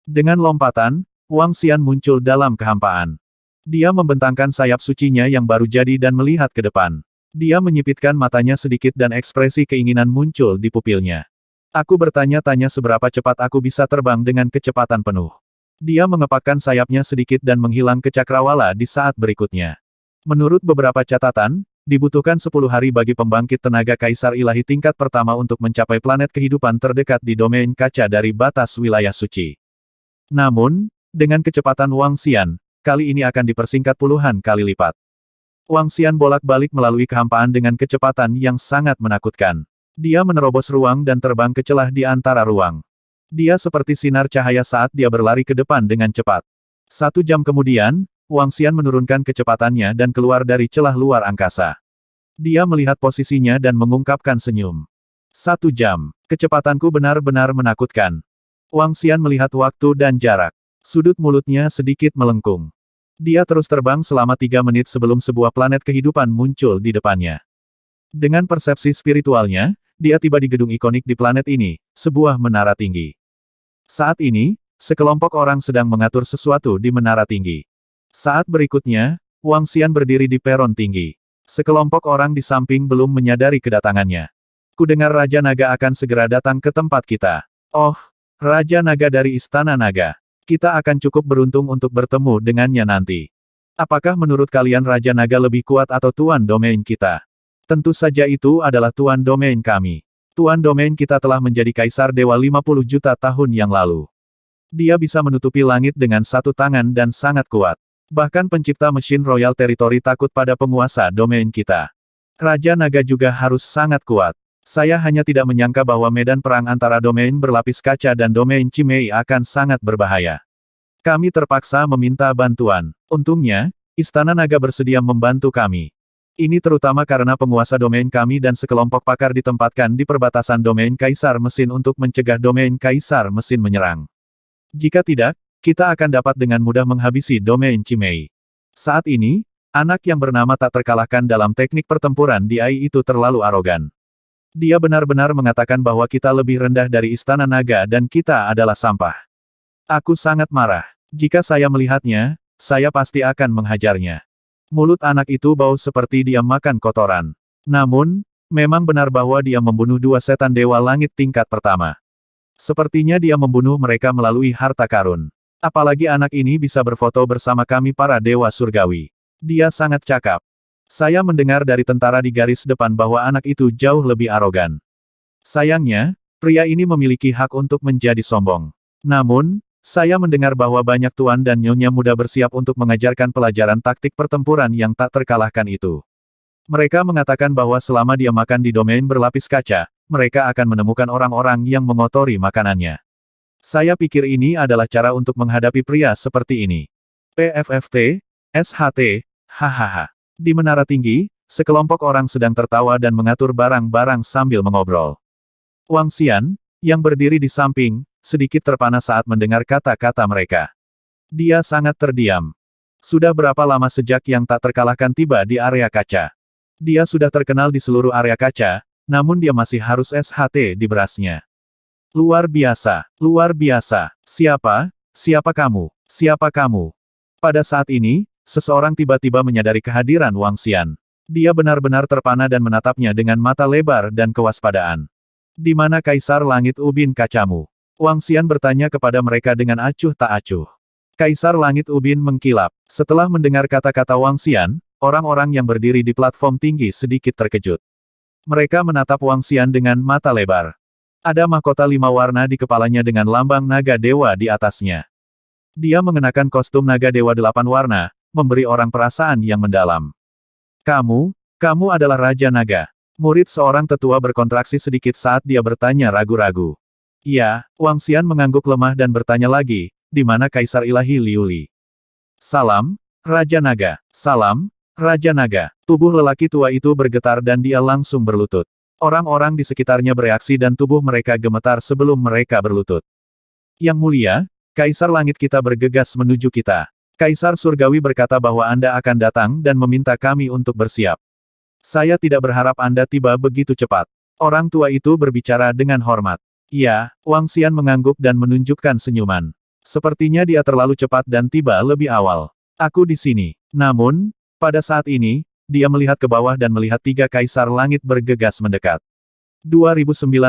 Speaker 1: Dengan lompatan, Wang Xian muncul dalam kehampaan. Dia membentangkan sayap sucinya yang baru jadi dan melihat ke depan. Dia menyipitkan matanya sedikit dan ekspresi keinginan muncul di pupilnya. Aku bertanya-tanya seberapa cepat aku bisa terbang dengan kecepatan penuh. Dia mengepakkan sayapnya sedikit dan menghilang ke cakrawala di saat berikutnya. Menurut beberapa catatan, dibutuhkan 10 hari bagi pembangkit tenaga kaisar ilahi tingkat pertama untuk mencapai planet kehidupan terdekat di domain kaca dari batas wilayah suci. Namun, dengan kecepatan Wang Xian, kali ini akan dipersingkat puluhan kali lipat. Wang Xian bolak-balik melalui kehampaan dengan kecepatan yang sangat menakutkan. Dia menerobos ruang dan terbang ke celah di antara ruang. Dia seperti sinar cahaya saat dia berlari ke depan dengan cepat. Satu jam kemudian, Wang Xian menurunkan kecepatannya dan keluar dari celah luar angkasa. Dia melihat posisinya dan mengungkapkan senyum. Satu jam, kecepatanku benar-benar menakutkan. Wang Xian melihat waktu dan jarak. Sudut mulutnya sedikit melengkung. Dia terus terbang selama tiga menit sebelum sebuah planet kehidupan muncul di depannya. Dengan persepsi spiritualnya, dia tiba di gedung ikonik di planet ini, sebuah menara tinggi. Saat ini, sekelompok orang sedang mengatur sesuatu di menara tinggi. Saat berikutnya, Wang Xian berdiri di peron tinggi. Sekelompok orang di samping belum menyadari kedatangannya. Kudengar Raja Naga akan segera datang ke tempat kita. Oh, Raja Naga dari Istana Naga. Kita akan cukup beruntung untuk bertemu dengannya nanti. Apakah menurut kalian Raja Naga lebih kuat atau Tuan Domain kita? Tentu saja itu adalah Tuan Domain kami. Tuan Domain kita telah menjadi Kaisar Dewa 50 juta tahun yang lalu. Dia bisa menutupi langit dengan satu tangan dan sangat kuat. Bahkan pencipta mesin Royal Territory takut pada penguasa domain kita. Raja Naga juga harus sangat kuat. Saya hanya tidak menyangka bahwa medan perang antara domain berlapis kaca dan domain Cimei akan sangat berbahaya. Kami terpaksa meminta bantuan. Untungnya, Istana Naga bersedia membantu kami. Ini terutama karena penguasa domain kami dan sekelompok pakar ditempatkan di perbatasan domain Kaisar Mesin untuk mencegah domain Kaisar Mesin menyerang. Jika tidak, kita akan dapat dengan mudah menghabisi domain Cimei. Saat ini, anak yang bernama tak terkalahkan dalam teknik pertempuran di AI itu terlalu arogan. Dia benar-benar mengatakan bahwa kita lebih rendah dari istana naga dan kita adalah sampah. Aku sangat marah. Jika saya melihatnya, saya pasti akan menghajarnya. Mulut anak itu bau seperti dia makan kotoran. Namun, memang benar bahwa dia membunuh dua setan dewa langit tingkat pertama. Sepertinya dia membunuh mereka melalui harta karun. Apalagi anak ini bisa berfoto bersama kami para dewa surgawi. Dia sangat cakap. Saya mendengar dari tentara di garis depan bahwa anak itu jauh lebih arogan. Sayangnya, pria ini memiliki hak untuk menjadi sombong. Namun, saya mendengar bahwa banyak tuan dan nyonya muda bersiap untuk mengajarkan pelajaran taktik pertempuran yang tak terkalahkan itu. Mereka mengatakan bahwa selama dia makan di domain berlapis kaca, mereka akan menemukan orang-orang yang mengotori makanannya. Saya pikir ini adalah cara untuk menghadapi pria seperti ini. PFFT, SHT, hahaha. Di menara tinggi, sekelompok orang sedang tertawa dan mengatur barang-barang sambil mengobrol. Wang Xian, yang berdiri di samping, sedikit terpana saat mendengar kata-kata mereka. Dia sangat terdiam. Sudah berapa lama sejak yang tak terkalahkan tiba di area kaca? Dia sudah terkenal di seluruh area kaca, namun dia masih harus SHT di berasnya. Luar biasa, luar biasa. Siapa? Siapa kamu? Siapa kamu? Pada saat ini, Seseorang tiba-tiba menyadari kehadiran Wang Xian. Dia benar-benar terpana dan menatapnya dengan mata lebar dan kewaspadaan. Di mana Kaisar Langit Ubin kacamu? Wang Xian bertanya kepada mereka dengan acuh tak acuh. Kaisar Langit Ubin mengkilap. Setelah mendengar kata-kata Wang Xian, orang-orang yang berdiri di platform tinggi sedikit terkejut. Mereka menatap Wang Xian dengan mata lebar. Ada mahkota lima warna di kepalanya dengan lambang naga dewa di atasnya. Dia mengenakan kostum naga dewa delapan warna, memberi orang perasaan yang mendalam. Kamu, kamu adalah Raja Naga. Murid seorang tetua berkontraksi sedikit saat dia bertanya ragu-ragu. Ya, Wang Xian mengangguk lemah dan bertanya lagi, di mana Kaisar Ilahi Liuli? Salam, Raja Naga. Salam, Raja Naga. Tubuh lelaki tua itu bergetar dan dia langsung berlutut. Orang-orang di sekitarnya bereaksi dan tubuh mereka gemetar sebelum mereka berlutut. Yang mulia, Kaisar Langit kita bergegas menuju kita. Kaisar Surgawi berkata bahwa Anda akan datang dan meminta kami untuk bersiap. Saya tidak berharap Anda tiba begitu cepat. Orang tua itu berbicara dengan hormat. Ya, Wang Xian mengangguk dan menunjukkan senyuman. Sepertinya dia terlalu cepat dan tiba lebih awal. Aku di sini. Namun, pada saat ini, dia melihat ke bawah dan melihat tiga kaisar langit bergegas mendekat. 2920